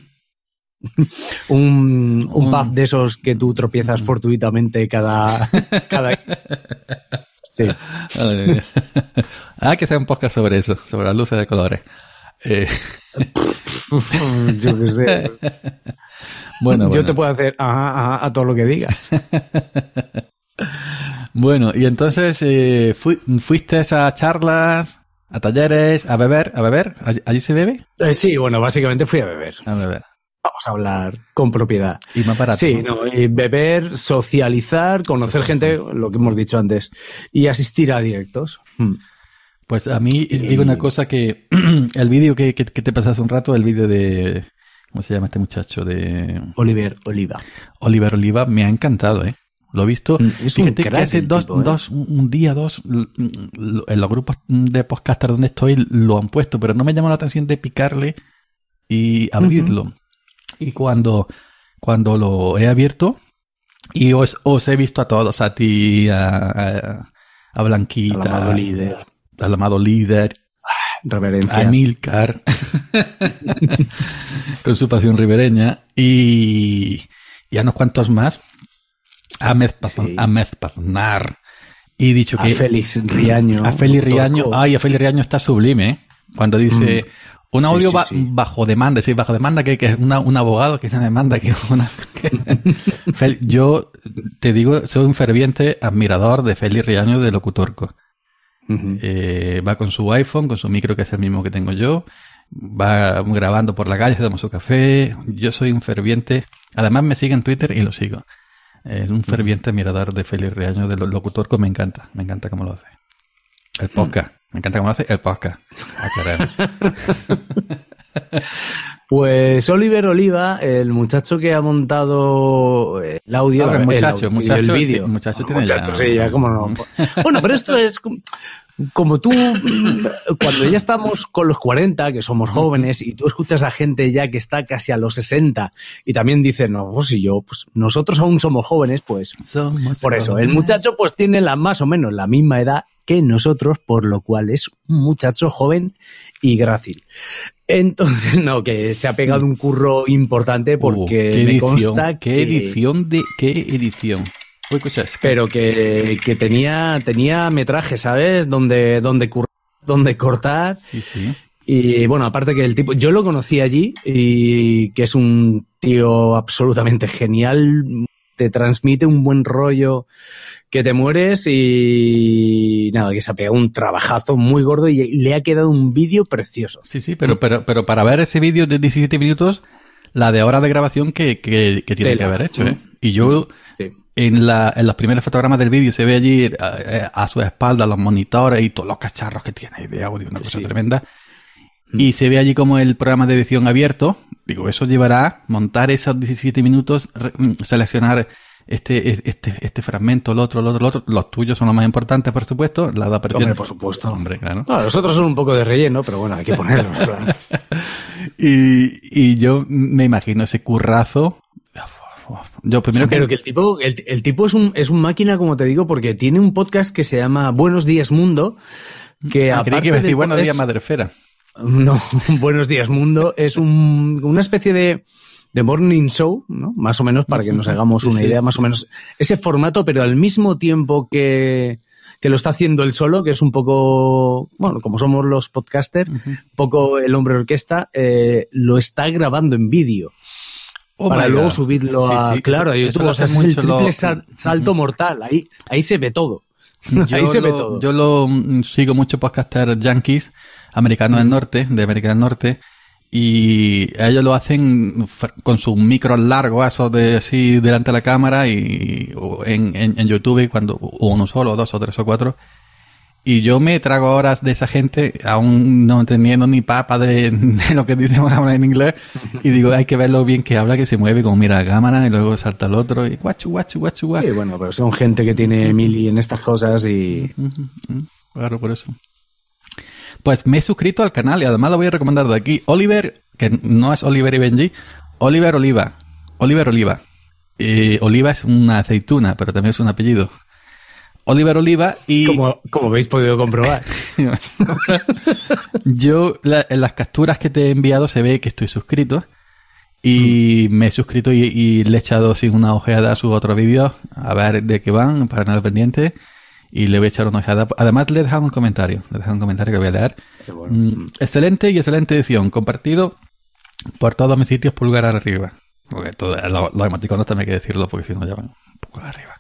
un, un pub de esos que tú tropiezas mm. fortuitamente cada. cada... Sí. ah, que sea un podcast sobre eso, sobre las luces de colores. Eh, yo Bueno, yo te puedo hacer a todo lo que digas. bueno, y entonces eh, fuiste a charlas, a talleres, a beber, a beber. ¿Allí, se bebe? Eh, sí, bueno, básicamente fui a beber. A beber. Vamos a hablar con propiedad. Y más Sí, no, beber, socializar, conocer gente, lo que hemos dicho antes, y asistir a directos. Hmm. Pues a mí, eh, digo una eh. cosa que el vídeo que, que, que, te pasaste un rato, el vídeo de, ¿cómo se llama este muchacho? De... Oliver Oliva. Oliver Oliva me ha encantado, ¿eh? Lo he visto. Mm, es un hace dos, ¿eh? un día, dos, en los grupos de podcaster donde estoy lo han puesto, pero no me llamó la atención de picarle y abrirlo. Y cuando, cuando lo he abierto, y os, he visto a todos, a ti, a, a, Blanquita. A la al amado líder. Reverencia. Milcar. con su pasión ribereña, y, a unos cuantos más. A Mezpaznar. Y dicho que. Félix Riaño. A Félix Riaño. Ay, a Félix Riaño está sublime, ¿eh? Cuando dice. Mm. Un audio bajo demanda, sí, bajo demanda, que, que es un abogado que se demanda, que una... yo te digo, soy un ferviente admirador de Félix Riaño de Locutorco. Eh, va con su iPhone, con su micro que es el mismo que tengo yo, va grabando por la calle, se toma su café. Yo soy un ferviente, además me sigue en Twitter y lo sigo. Es un ferviente mirador de feliz Reaño, del locutor, locutorcos, me encanta, me encanta cómo lo hace. El podcast, me encanta cómo lo hace el podcast. Pues Oliver Oliva, el muchacho que ha montado eh, el audio, el vídeo. Muchacho, sí, no. bueno, pero esto es como tú, mm, cuando ya estamos con los 40, que somos jóvenes, y tú escuchas a gente ya que está casi a los 60 y también dice, no, vos pues yo, pues nosotros aún somos jóvenes, pues por eso, el muchacho pues tiene más o menos la misma edad que nosotros, por lo cual es un muchacho joven y grácil. Entonces, no, que se ha pegado un curro importante oh, porque me consta que... Qué edición de... ¿Qué edición? cosas. Pues, Pero que, que, tenía, tenía metraje, ¿sabes? Donde, donde, donde cortar. Sí, sí. Y bueno, aparte que el tipo, yo lo conocí allí y que es un tío absolutamente genial, te transmite un buen rollo que te mueres y nada, que se ha pegado un trabajazo muy gordo y le ha quedado un vídeo precioso. Sí, sí, pero, pero, pero para ver ese vídeo de 17 minutos, la de hora de grabación que, que, tiene que haber hecho, ¿eh? Y yo, en, la, en los primeros fotogramas del vídeo, se ve allí eh, eh, a, su espalda los monitores y todos los cacharros que tiene de audio, una cosa tremenda. Mm. y se ve allí como el programa de edición abierto. Digo, eso llevará montar esos 17 minutos, mm, seleccionar este, este, este fragmento, el otro, el otro, el otro. Los tuyos son los más importantes, por supuesto. La Hombre, por supuesto. Hombre, claro. los otros son un poco de relleno, pero bueno, hay que ponerlos, y, yo me imagino ese currazo. Yo primero que... Pero que el tipo, el, tipo es un, es un máquina, como te digo, porque tiene un podcast que se llama Buenos Días Mundo. Que Buenos Días Madrefera. No, Buenos Días Mundo es una especie de, morning show, ¿no? Más o menos, para que nos hagamos una idea, más o menos ese formato, pero al mismo tiempo que, lo está haciendo él solo, que es un poco, bueno, como somos los podcasters, un poco el hombre orquesta, eh, lo está grabando en vídeo. Oh para luego subirlo a, claro, YouTube. O sea, es el triple salto mortal. Ahí, ahí se ve todo. ahí se ve todo. Yo lo sigo mucho podcaster yankees americano del norte, de América del Norte, y ellos lo hacen con sus micros largos, eso de así delante de la cámara y en, YouTube cuando uno solo, dos o tres o cuatro. Y yo me trago horas de esa gente, aún no entendiendo ni papa de, lo que dicen ahora en inglés. Y digo, hay que verlo bien que habla, que se mueve, como mira la cámara y luego salta el otro y guachu, guachu, guachu, guachu. Sí, bueno, pero son gente que tiene mil y en estas cosas y. Claro, por eso. Pues me he suscrito al canal y además lo voy a recomendar de aquí. Oliver, que no es Oliver y Benji, Oliver Oliva. Oliver Oliva. Eh, Oliva es una aceituna, pero también es un apellido. Oliver Oliva y... Como, habéis podido comprobar. Yo en las capturas que te he enviado se ve que estoy suscrito y mm. me he suscrito y, le he echado sin una ojeada a sus otros vídeos a ver de qué van para nada pendiente y le voy a echar una ojeada. Además, le he dejado un comentario, le he un comentario que voy a leer. Mm, mm. excelente y excelente edición, compartido por todos mis sitios, pulgar arriba. Porque todo, los, también hay que decirlo, porque si no, ya pulgar arriba.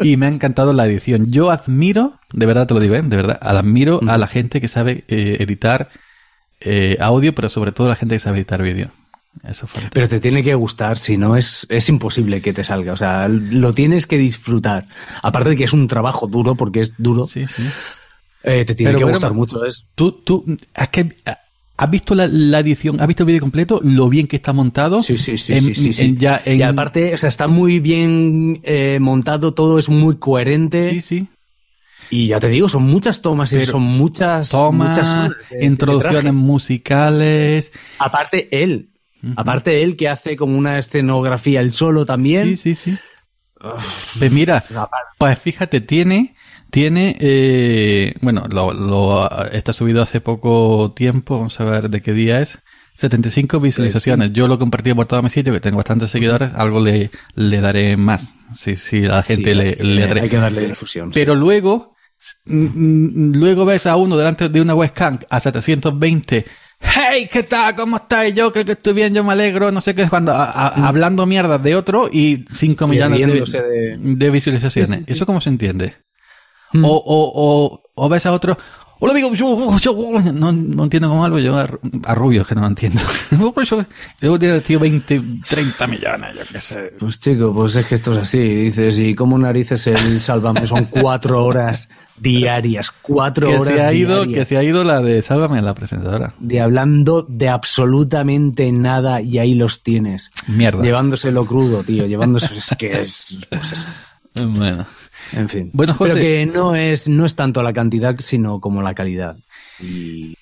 y me ha encantado la edición. Yo admiro, de verdad te lo digo, ¿eh? de verdad, admiro a la gente que sabe eh, editar eh, audio, pero sobre todo a la gente que sabe editar vídeo. Pero te tiene que gustar, si no es, es imposible que te salga. O sea, lo tienes que disfrutar. Aparte de que es un trabajo duro, porque es duro. Sí, eh, te tiene que gustar mucho. Tú, tú, ¿Has visto la, edición? ¿Has visto el vídeo completo? Lo bien que está montado. Sí, sí, sí. sí, sí, ya aparte, está muy bien eh, montado, todo es muy coherente. Sí, sí. Y ya te digo, son muchas tomas y son muchas muchas introducciones musicales. Aparte, él, Aparte de él, que hace como una escenografía el solo también. Sí, sí, sí. pues mira, pues fíjate, tiene, tiene, eh, bueno, lo, está subido hace poco tiempo, vamos a ver de qué día es. 75 visualizaciones. Yo lo compartí por todo mi sitio, que tengo bastantes seguidores. Algo le, le daré más. Si, si a la gente le, le Hay que darle difusión. Pero luego, luego ves a uno delante de una webcam a 720 hey, ¿qué tal? ¿Cómo estáis? Yo creo que estoy bien, yo me alegro, no sé qué, cuando mm. hablando mierdas de otro y cinco millones de, visualizaciones. ¿Eso cómo se entiende? Mm. O, o, o, o, ves a otro, Hola amigo, yo, yo, no, entiendo cómo algo yo a, rubios que no lo entiendo. Luego tiene tío 20, 30 millones, yo qué sé. Pues chico, pues es que esto es así. Dices, ¿y cómo narices el Sálvame? Son cuatro horas diarias, cuatro que horas se ha ido, Que se ha ido la de Sálvame, la presentadora. De hablando de absolutamente nada y ahí los tienes. Mierda. Llevándoselo crudo, tío, llevándose... que es... Pues eso. Bueno. En fin. Pero que no es, no es tanto la cantidad, sino como la calidad. Y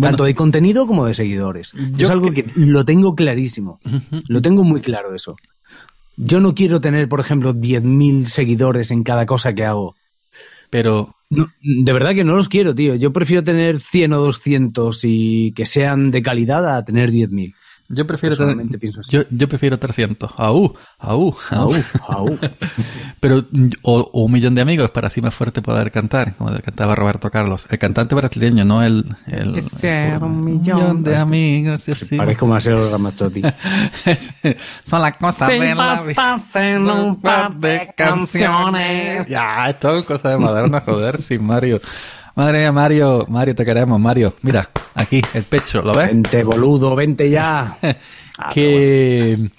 tanto de contenido como de seguidores. Yo es algo que... lo tengo clarísimo. Lo tengo muy claro eso. Yo no quiero tener, por ejemplo, 10.000 seguidores en cada cosa que hago. Pero... de verdad que no los quiero, tío. Yo prefiero tener 100 o 200 y que sean de calidad a tener 10.000. Yo prefiero, totalmente pienso Yo, yo, prefiero 300. ¡Aú! ¡Aú! ¡Aú! ¡Aú! Pero, o, un millón de amigos para así más fuerte poder cantar, como cantaba Roberto Carlos. El cantante brasileño, no el. el, un, millón, de amigos. como Parezco Marcelo Ramazzotti. Son las cosas de la en un par de canciones. Ya, esto es cosa de moderna, joder, sin Mario. Madre mía, Mario, Mario, te queremos, Mario. Mira, aquí, el pecho, ¿lo ves? Vente, boludo, vente ya. Ah, ¿Qué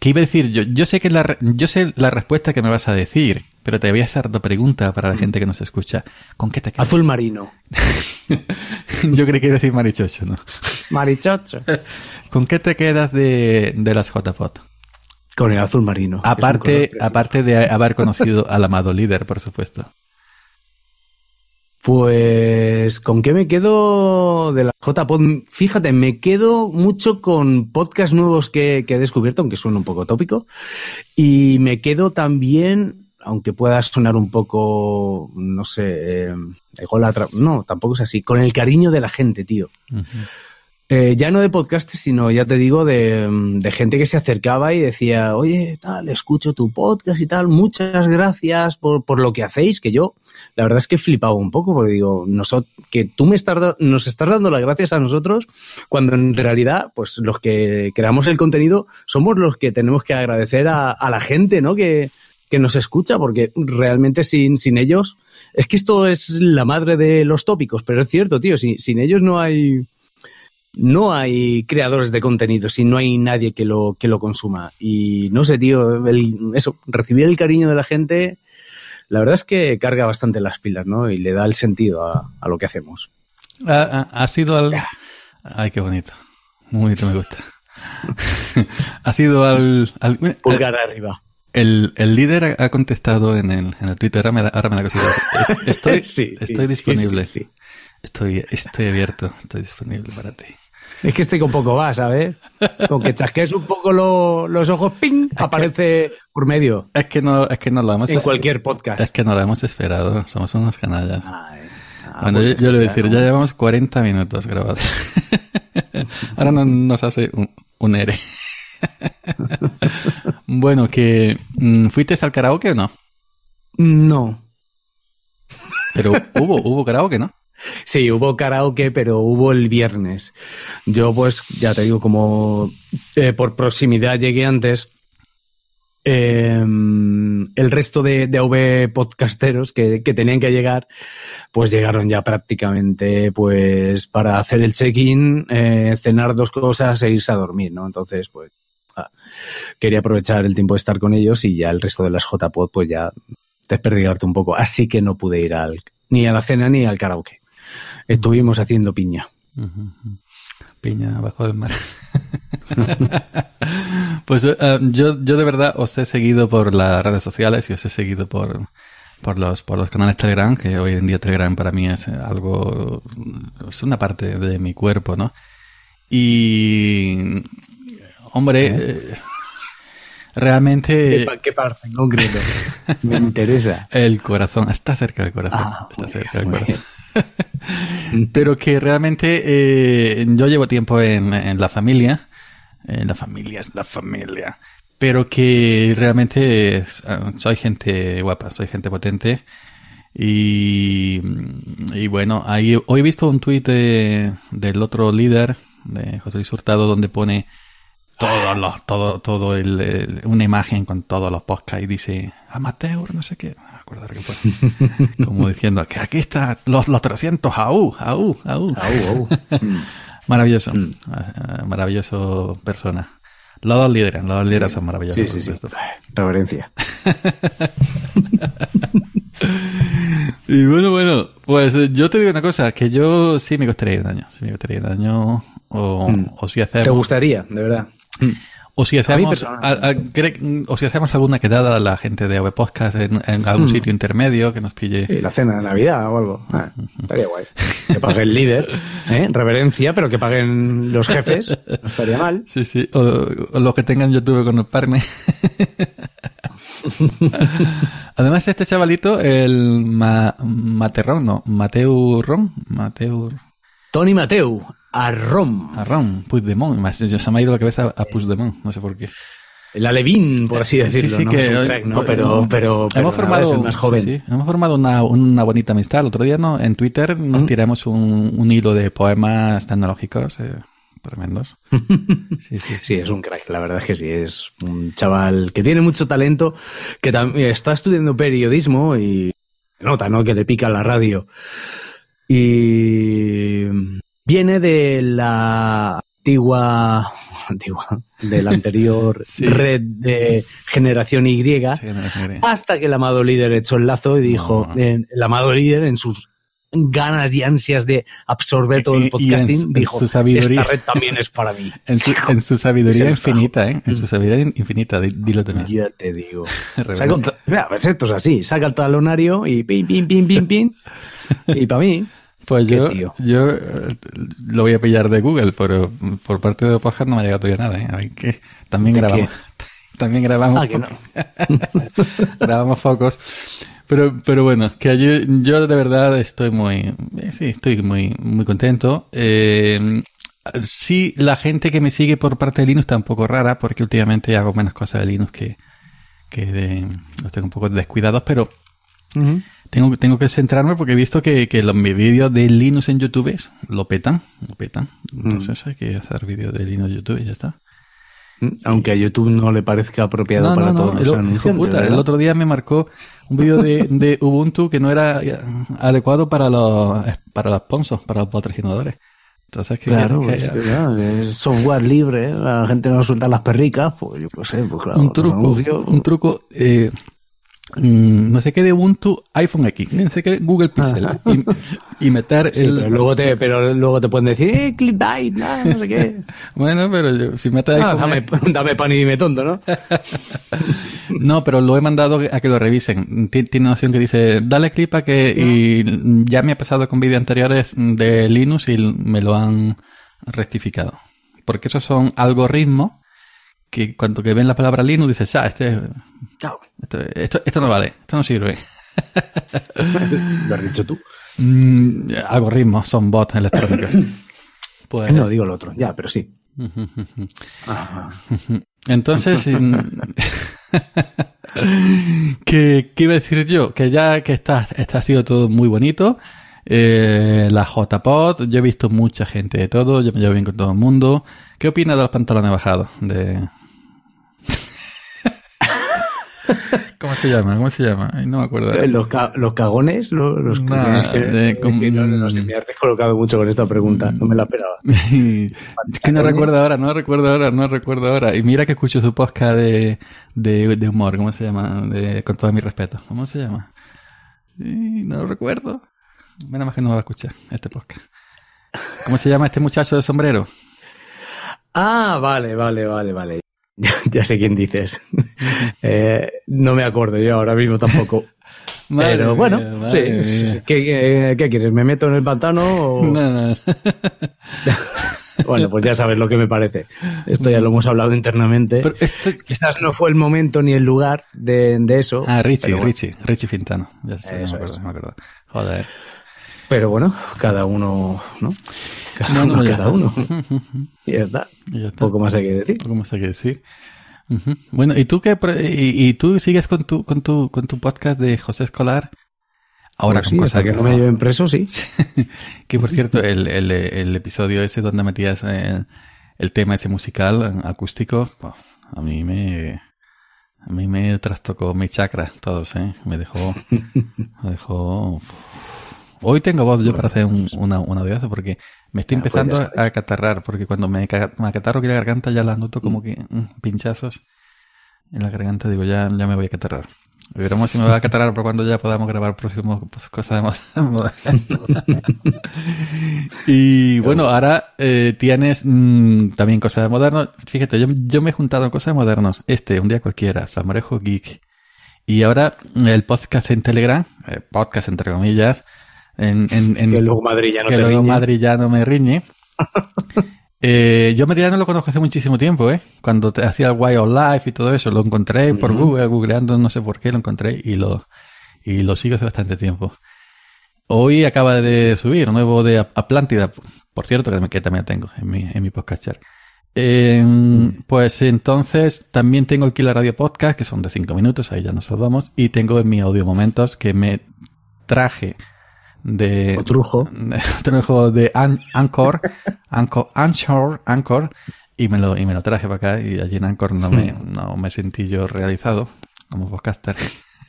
que, iba a decir, yo, yo sé que la, yo sé la respuesta que me vas a decir, pero te voy a hacer dos pregunta para la mm. gente que nos escucha. ¿Con qué te quedas? Azul marino. yo creí que iba a decir marichocho, ¿no? Marichocho. ¿Con qué te quedas de, de las JPOT? Con el azul marino. Aparte, aparte de haber conocido al amado líder, por supuesto. Pues, ¿con qué me quedo de la j Fíjate, me quedo mucho con podcasts nuevos que, he descubierto, aunque suena un poco tópico. Y me quedo también, aunque pueda sonar un poco, no sé, eh, no, tampoco es así, con el cariño de la gente, tío. Eh, ya no de podcast, sino ya te digo, de, gente que se acercaba y decía, oye, tal, escucho tu podcast y tal, muchas gracias por, lo que hacéis, que yo, la verdad es que flipaba un poco, porque digo, nosotros que tú me estás nos estás dando las gracias a nosotros, cuando en realidad, pues los que creamos el contenido somos los que tenemos que agradecer a, la gente, ¿no? Que, nos escucha, porque realmente sin, sin ellos, es que esto es la madre de los tópicos, pero es cierto, tío, si, sin ellos no hay no hay creadores de contenido si no hay nadie que lo, que lo consuma. Y no sé, tío, eso, recibir el cariño de la gente, la verdad es que carga bastante las pilas, ¿no? Y le da el sentido a, lo que hacemos. Ha, sido al... Ay, qué bonito. Muy bonito, me gusta. ha sido al... Eh, Pulgar arriba. El, líder ha contestado en el, Twitter, ahora me da, ahora Estoy, disponible. estoy, estoy abierto, estoy disponible para ti. Es que estoy con poco va, ¿sabes? Con que chasquees un poco los ojos, ¡ping! aparece por medio. Es que no, es que no lo hemos En cualquier podcast. Es que no lo hemos esperado. Somos unos canallas. Ah, pues yo, le voy a decir, ya llevamos 40 minutos grabados. Ahora nos hace un, un ere. bueno, que mm, ¿fuiste al karaoke o no? No. Pero hubo, hubo karaoke, ¿no? Sí, hubo karaoke, pero hubo el viernes. Yo, pues, ya te digo, como eh, por proximidad llegué antes. Em, el resto de, de AV podcasteros que, tenían que llegar, pues llegaron ya prácticamente pues para hacer el check-in, eh, cenar dos cosas e irse a dormir, ¿no? Entonces, pues ah, quería aprovechar el tiempo de estar con ellos y ya el resto de las JPod, pues ya desperdigarte un poco. Así que no pude ir al, ni a la cena ni al karaoke estuvimos haciendo piña. Piña abajo del mar. pues eh, em, yo, de verdad os he seguido por las redes sociales y os he seguido por, los, por los canales Telegram, que hoy en día Telegram para mí es eh, algo, es una parte de mi cuerpo, ¿no? Y, hombre, eh, realmente... ¿Qué, parte Me interesa. El corazón, está cerca del corazón. Ah, está cerca del corazón. pero que realmente eh, yo llevo tiempo en, la familia. En eh, la familia es la familia. Pero que realmente ah, soy gente guapa, soy gente potente. Mm, y, bueno, ahí, hoy he visto un tuit del otro líder, de José Luis Hurtado, donde pone todos los, todo, todo una imagen con todos los podcasts y dice amateur, no sé qué, Como diciendo, que aquí está los, los 300, aú, aú, aú. aú, maravilloso, mm. eh, maravilloso persona. Los dos líderes, los dos líderes son maravillosos. Reverencia. y bueno, bueno, pues eh, yo te digo una cosa, que yo sí me gustaría ir daño, me gustaría ir daño, o, mm. o si hacer... Te gustaría, de verdad. Mm. O si hacemos, alguna quedada a la gente de Ove Podcast en, algún mm. sitio intermedio que nos pille. Sí, la cena de Navidad o algo. Ah, estaría guay. Que pague el líder, ¿eh? reverencia, pero que paguen los jefes. No estaría mal. Sí, sí. O, los que tengan YouTube con el parme. Además, este chavalito, el Materrón, no, Mateu Ron, Mateu. Tony Mateu, a Arrom, Puigdemont. Más, ya se me ha ido la cabeza a Puigdemont, no sé por qué. El Alevín, por así decirlo. Sí, que, ¿no? Pero, pero, hemos formado, el más joven. hemos formado una, una, bonita amistad. El otro día ¿no? en Twitter nos mm. tiramos un, un, hilo de poemas tecnológicos. Eh, tremendos. Sí, sí, sí. es un crack, la verdad es que sí, es un chaval que tiene mucho talento, que también eh, está estudiando periodismo y nota, ¿no? Que le pica la radio. Y viene de la antigua, antigua de la anterior red de generación y, hasta que el amado líder echó el lazo y dijo, el amado líder en sus ganas y ansias de absorber todo el podcasting, dijo, esta red también es para mí. En su, sabiduría infinita, ¿eh? En su mm. sabiduría infinita, dilo también. Ya te digo. esto es así, saca el talonario y pim, pim, pim, pim, pim, Y para mí, pues yo, yo eh, lo voy a pillar de Google, pero por parte de Podcast no me ha llegado todavía nada. ¿eh? también grabamos. También ah, grabamos. grabamos focos. Pero, pero bueno, que yo, de verdad estoy muy, eh, sí, estoy muy, muy contento. sí, la gente que me sigue por parte de Linux está un poco rara, porque últimamente hago menos cosas de Linux que, que de, los tengo un poco descuidados, pero tengo, tengo que centrarme porque he visto que, los mis vídeos de Linux en YouTube lo petan, lo petan. Entonces mm. hay que hacer vídeos de Linux en YouTube y ya está. Mm, aunque a YouTube no le parezca apropiado para todo. todos el otro día me marcó un vídeo de, Ubuntu que no era adecuado para los, para los sponsors, para los patrocinadores. Entonces, claro, pues, es software libre, la gente no suelta las perricas, pues yo pues Un truco, un truco eh, Mm, no sé qué de Ubuntu iPhone X, no sé qué Google Pixel y, meter el... Pero luego, te, pero luego te pueden decir, eh, clip no, no sé qué. bueno, pero si metes ah, Dame, dame, pan y dime tonto, ¿no? no, pero lo he mandado a que lo revisen. Tiene una opción que dice, dale clip a que... Y ya me ha pasado con vídeos anteriores de Linux y me lo han rectificado. Porque esos son algoritmos que cuando que ven la palabra Linux dices, ya, ah, este, esto, no vale, esto no sirve. ¿Lo has dicho tú? Mm, algoritmos, son bots electrónicos. Pues... No digo el otro, ya, pero sí. Entonces, mm, ¿qué, ¿qué, iba a decir yo? Que ya que está, está ha sido todo muy bonito. Eh, la JPod, yo he visto mucha gente de todo, yo me llevo bien con todo el mundo. ¿Qué opina de los pantalones bajados? De, ¿Cómo se llama? ¿Cómo se llama? No me acuerdo. Eh, ¿Los, cagones? Los, no, sé, me has descolocado mucho con esta pregunta. No me la esperaba. es que no recuerdo ahora, no recuerdo ahora, no recuerdo ahora. Y mira que escucho su podcast de, humor. ¿Cómo se llama? con todo mi respeto. ¿Cómo se llama? no lo recuerdo. Menos más que no va a escuchar este podcast. ¿Cómo se llama este muchacho de sombrero? Ah, vale, vale, vale, vale. ya sé quién dices. Eh, no me acuerdo yo ahora mismo tampoco. Pero bueno, ¿Qué, quieres? ¿Me meto en el pantano bueno, pues ya sabes lo que me parece. Esto ya lo hemos hablado internamente. Quizás no fue el momento ni el lugar de, de eso. Ah, Richie, Richie, Richie Fintano. Joder. Pero bueno, cada uno, ¿no? Cada uno, y ya está. Poco más hay que decir. Poco más hay que decir. Bueno, ¿y tú qué y, tú sigues con tu, con tu, con tu podcast de José Escolar? Ahora pues con que no me lleven preso, sí. que por cierto, el, episodio ese donde metías eh, el, tema ese musical eh, acústico, a mí me a mí me trastocó mi chacra, todos, ¿eh? Me dejó me dejó Hoy tengo voz yo para hacer un, una, una porque me estoy pues, empezando a catarrar, porque cuando me, me acatarro aquí la garganta ya la noto como mm. que mm, pinchazos en la garganta, digo, ya, ya me voy a catarrar. Veremos si me va a catarrar por cuando ya podamos grabar próximos pues, cosas de y bueno, pues. ahora eh, tienes mm, también cosas de modernos. Fíjate, yo, yo, me he juntado cosas de modernos. Este, un día cualquiera, Samarejo Geek. Y ahora el podcast en Telegram, eh, podcast entre comillas, en, en, que luego Madrid ya no, Madrid no me riñe. Eh, yo Madrid ya no lo conozco hace muchísimo tiempo, ¿eh? Cuando hacía el Wild Life y todo eso, lo encontré por Google, googleando, no sé por qué, lo encontré y lo, y lo sigo hace bastante tiempo. Hoy acaba de subir, nuevo de Atlántida, por cierto, que también tengo en mi, en mi podcast em, mm. pues entonces también tengo aquí la radio podcast, que son de 5 minutos, ahí ya nos salvamos, y tengo en mi audio momentos que me traje de trujo de, de An Anchor, Anchor, Anchor, y me lo y me lo traje para acá y allí en Anchor no me hmm. me sentí yo realizado como podcaster.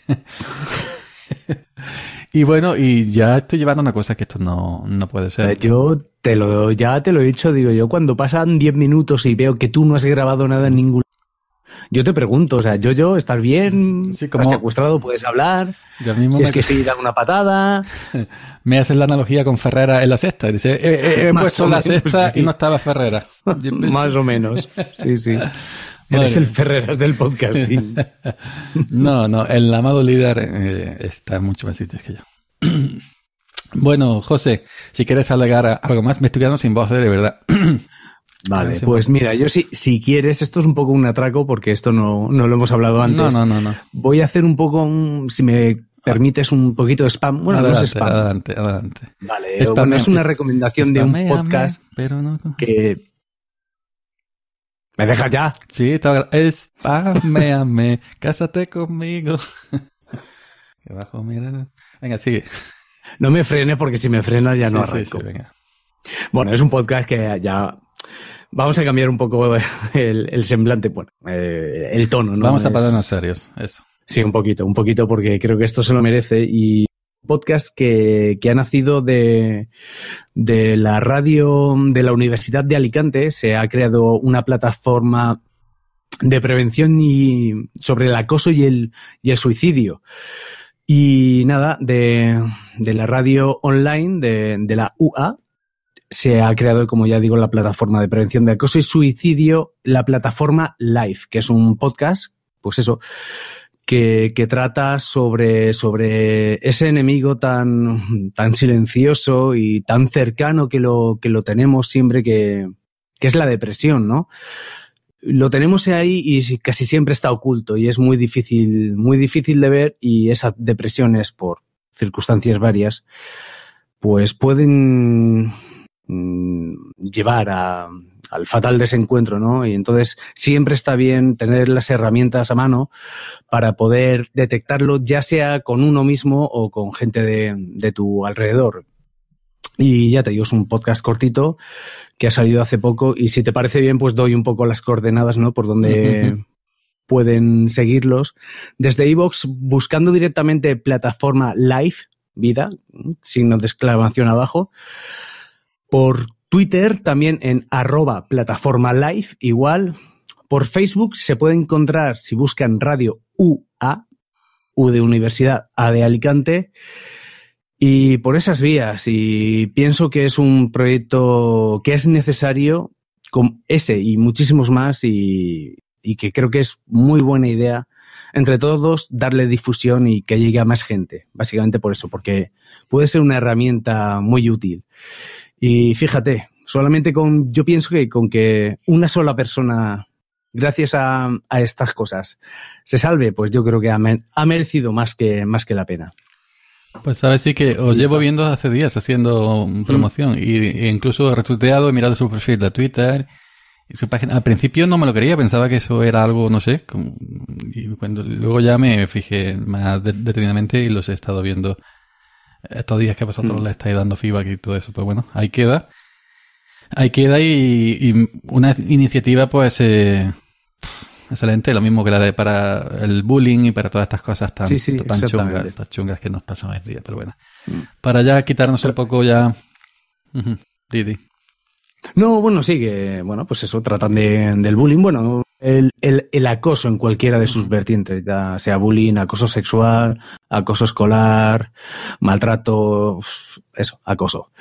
y bueno, y ya estoy llevando una cosa que esto no, no puede ser. Eh, yo te lo ya te lo he dicho, digo yo, cuando pasan 10 minutos y veo que tú no has grabado nada en ningún yo te pregunto, o sea, yo, yo, estar bien? Sí, como... secuestrado? ¿Puedes hablar? Yo mismo si es que sí, da una patada. me haces la analogía con Ferrera en la sexta. Dice, eh, eh, eh, he, puesto la sexta y no estaba Ferrera. Más o menos, sí, sí. Eres el Ferreras del podcast. no, no, el amado líder está mucho más sitios que yo. bueno, José, si quieres alegar algo más, me estoy quedando sin voz, de verdad. Vale, pues mira, yo si, si quieres, esto es un poco un atraco porque esto no, no lo hemos hablado antes. No, no, no, no. Voy a hacer un poco, si me permites un poquito de spam. Bueno, no es spam. Adelante, adelante. Vale, bueno, es una recomendación de un podcast pero no, que... ¿Me dejas ya? Sí, spameame, cásate conmigo. Que bajo, mira. Venga, sigue. No me frene porque si me frena ya no arranco. Sí, sí, venga. Bueno, es un podcast que ya Vamos a cambiar un poco el, semblante, bueno, eh, el tono, ¿no? Vamos a a serios, eso. Sí, un poquito, un poquito, porque creo que esto se lo merece. Y podcast que, ha nacido de, de la radio de la Universidad de Alicante. Se ha creado una plataforma de prevención y sobre el acoso y el, el suicidio. Y nada, de, la radio online de la UA, se ha creado, como ya digo, la plataforma de prevención de acoso y suicidio, la plataforma live que es un podcast, pues eso, que, trata sobre, sobre ese enemigo tan, tan silencioso y tan cercano que lo, que lo tenemos siempre, que, que es la depresión, ¿no? Lo tenemos ahí y casi siempre está oculto y es muy difícil, muy difícil de ver y esas depresiones por circunstancias varias, pues pueden Mm, llevar al fatal desencuentro, ¿no? Y entonces siempre está bien tener las herramientas a mano para poder detectarlo, ya sea con uno mismo o con gente de, tu alrededor. Y ya te digo, es un podcast cortito que ha salido hace poco y si te parece bien, pues doy un poco las coordenadas, ¿no? Por donde pueden seguirlos. Desde Evox, buscando directamente plataforma Live, vida, signo de exclamación abajo por Twitter también en arroba plataforma live igual. Por Facebook se puede encontrar si buscan Radio UA, U de Universidad, A de Alicante. Y por esas vías, y pienso que es un proyecto que es necesario con ese y muchísimos más y, y que creo que es muy buena idea entre todos darle difusión y que llegue a más gente, básicamente por eso, porque puede ser una herramienta muy útil. Y fíjate, solamente con, yo pienso que con que una sola persona, gracias a, a estas cosas, se salve, pues yo creo que ha, merecido más que, más que la pena. Pues sabes, sí que os llevo viendo hace días haciendo promoción mm. y, e incluso he retuiteado, he mirado su perfil de Twitter su página. Al principio no me lo quería, pensaba que eso era algo, no sé, y cuando, luego ya me fijé más detenidamente y los he estado viendo estos días que vosotros mm. le estáis dando feedback y todo eso. Pues bueno, ahí queda. Ahí queda y, una iniciativa pues eh, excelente, lo mismo que la de para el bullying y para todas estas cosas tan, chungas, que nos pasan hoy día, pero bueno. Mm. Para ya quitarnos el poco ya... Didi. No, bueno, sí, que, bueno, pues eso, tratan de, del bullying. Bueno, el, acoso en cualquiera de sus vertientes, ya sea bullying, acoso sexual, acoso escolar, maltrato, eso, acoso.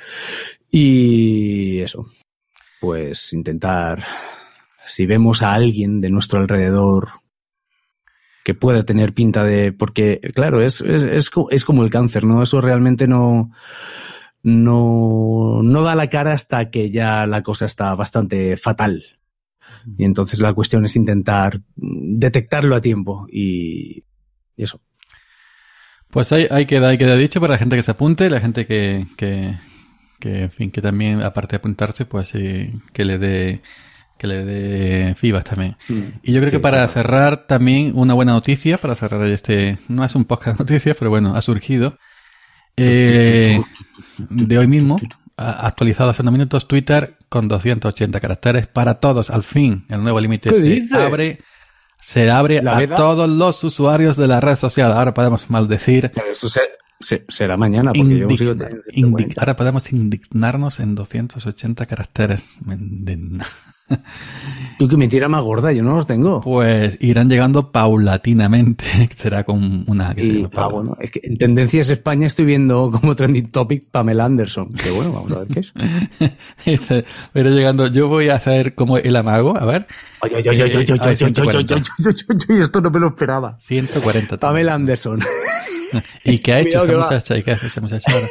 Y eso, pues intentar, si vemos a alguien de nuestro alrededor que pueda tener pinta de, porque claro, es, es, es, es como el cáncer, ¿no? Eso realmente no, no, no da la cara hasta que ya la cosa está bastante fatal. Y entonces la cuestión es intentar detectarlo a tiempo y, eso. Pues hay, hay queda, hay dar dicho para la gente que se apunte, la gente que, en fin, que también, aparte de apuntarse, pues que le dé que le dé FIBAS también. y yo creo que para cerrar también una buena noticia, para cerrar este, no es un podcast de noticias, pero bueno, ha surgido de hoy mismo actualizado hace unos minutos, Twitter con 280 caracteres para todos. Al fin, el nuevo límite se abre, se abre a todos los usuarios de la red social. Ahora podemos maldecir. será mañana, porque yo Ahora podemos indignarnos en 280 caracteres. Tú que me tira más gorda, yo no los tengo. Pues irán llegando paulatinamente. Será con una que se ah, es que en Tendencias España estoy viendo como trending topic Pamela Anderson. Que bueno, vamos a ver qué es. Pero este, llegando, yo voy a hacer como el amago, a ver. Eh, Oye, esto no me lo esperaba. 140. Pamela Anderson. ¿Y qué ha hecho esa ¿Y qué ha hecho ahora?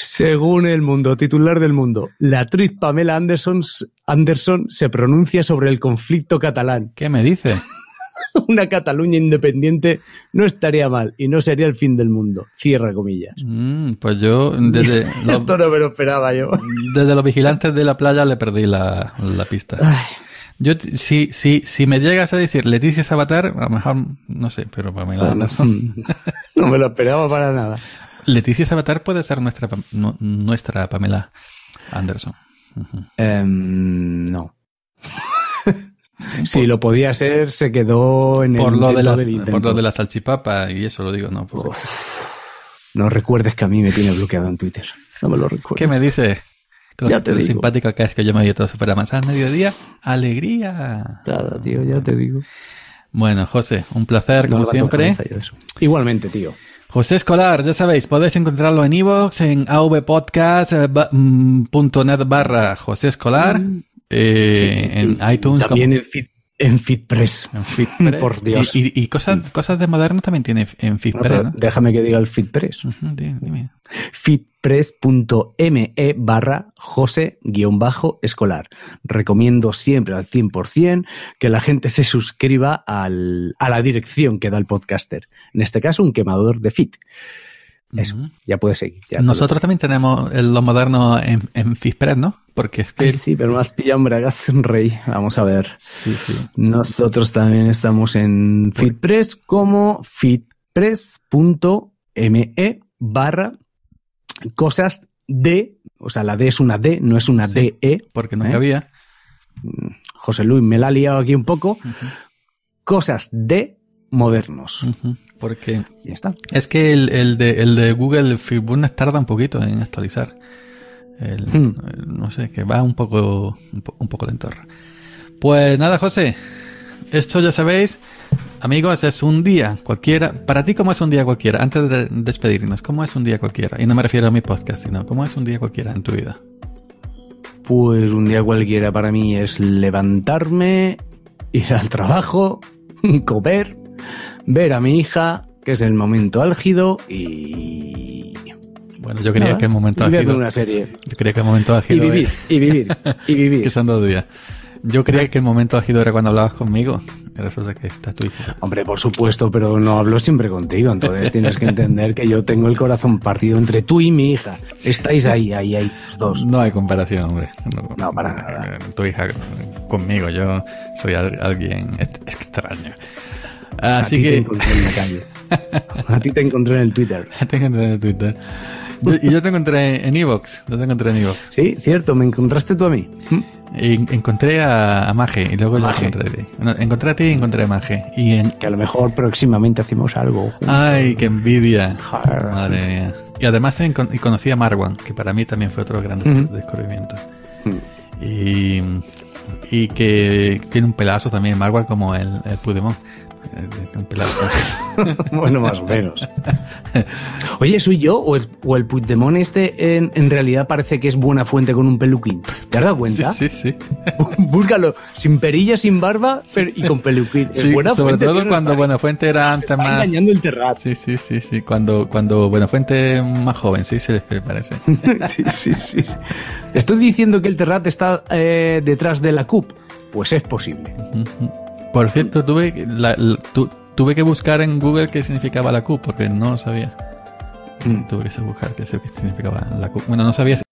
Según el mundo, titular del mundo, la actriz Pamela Anderson, Anderson se pronuncia sobre el conflicto catalán. ¿Qué me dice? Una Cataluña independiente no estaría mal y no sería el fin del mundo. Cierra comillas. Mm, pues yo desde esto no me lo esperaba yo. Desde los vigilantes de la playa le perdí la, pista. Yo, si, si me llegas a decir Leticia Sabatar, a lo mejor, no sé, pero Pamela Anderson No me lo esperaba para nada. Leticia Sabatar puede ser nuestra, nuestra Pamela Anderson. Em, no. si lo podía ser, se quedó en el lo de, la Por lo de la salchipapa y eso lo digo, no. No recuerdes que a mí me tiene bloqueado en Twitter. No me lo recuerdo. ¿Qué me dice? ya te digo. simpático que es que yo me he todo super amasado al mediodía. ¡Alegría! Nada, tío, ya te digo. Bueno, José, un placer, como siempre. Igualmente, tío. José Escolar, ya sabéis, podéis encontrarlo en iVoox, en avpodcast.net eh, mm, barra José Escolar, mm. eh, en iTunes. También en en FitPress. En FitPress. Por Dios. Y, cosas, de moderno también tiene en FitPress. Déjame que diga el FitPress. Fitpress.me barra José-escolar. Recomiendo siempre al 100% que la gente se suscriba al, a la dirección que da el podcaster. En este caso, un quemador de Fit. Eso, ya puede seguir. Nosotros también tenemos los modernos en, Fitpress, ¿no? Porque es que... sí, pero más pillan Bragas un rey. Vamos a ver. Sí, sí. Nosotros también estamos en Fitpress como fitpress.me barra cosas de... O sea, la D es una D, no es una DE. Porque no había. ¿eh? Mm, José Luis me la ha liado aquí un poco. Cosas de modernos. Porque está. es que el, de, el de Google Fitbook tarda un poquito en actualizar. Hmm. no sé, que va un poco, un, poco Pues nada, José. Esto ya sabéis, amigos, es un día cualquiera. Para ti, ¿cómo es un día cualquiera? Antes de despedirnos, ¿cómo es un día cualquiera? Y no me refiero a mi podcast, sino ¿cómo es un día cualquiera en tu vida? Pues un día cualquiera para mí es levantarme, ir al trabajo, comer, ver a mi hija, que es el momento álgido y... Bueno, yo creía que el momento álgido... una serie. Yo creía que el momento álgido... Y vivir, y vivir, y vivir. Yo creía que el momento álgido era cuando hablabas conmigo. de que estás tú. Hombre, por supuesto, pero no hablo siempre contigo. Entonces tienes que entender que yo tengo el corazón partido entre tú y mi hija. Estáis ahí, ahí, ahí, dos. No hay comparación, hombre. No, no para nada. Tu hija conmigo, yo soy alguien extraño. Así a ti Te encontré en a ti te encontré en el Twitter. Twitter. y yo te encontré en Evox. te encontré en Sí, cierto, me encontraste tú a mí. Mm. encontré a, Mage Maje y luego lo encontré a ti. encontré a ti y encontré a Maje. Que a lo mejor próximamente hacemos algo. Ay, qué envidia. Madre mía. Y además conocí a Marwan, que para mí también fue otro gran descubrimiento. Mm. Y, que tiene un pelazo también Marwan como el, el Pudemon. bueno, más o menos. Oye, ¿soy yo o el, o Puigdemont este en, realidad parece que es buena fuente con un peluquín? ¿Te has dado cuenta? Sí, sí. sí. Búscalo, sin perilla, sin barba y con peluquín. sobre todo cuando Buenafuente era antes más... engañando el Terrat Sí, sí, sí, sí. Cuando, cuando es más joven, sí, se parece. sí, sí, sí. Estoy diciendo que el Terrat está eh, detrás de la CUP. Pues es posible. Por cierto, tuve, la, tuve que buscar en Google qué significaba la Q, porque no lo sabía. Mm. Tuve que buscar qué significaba la Q. Bueno, no sabía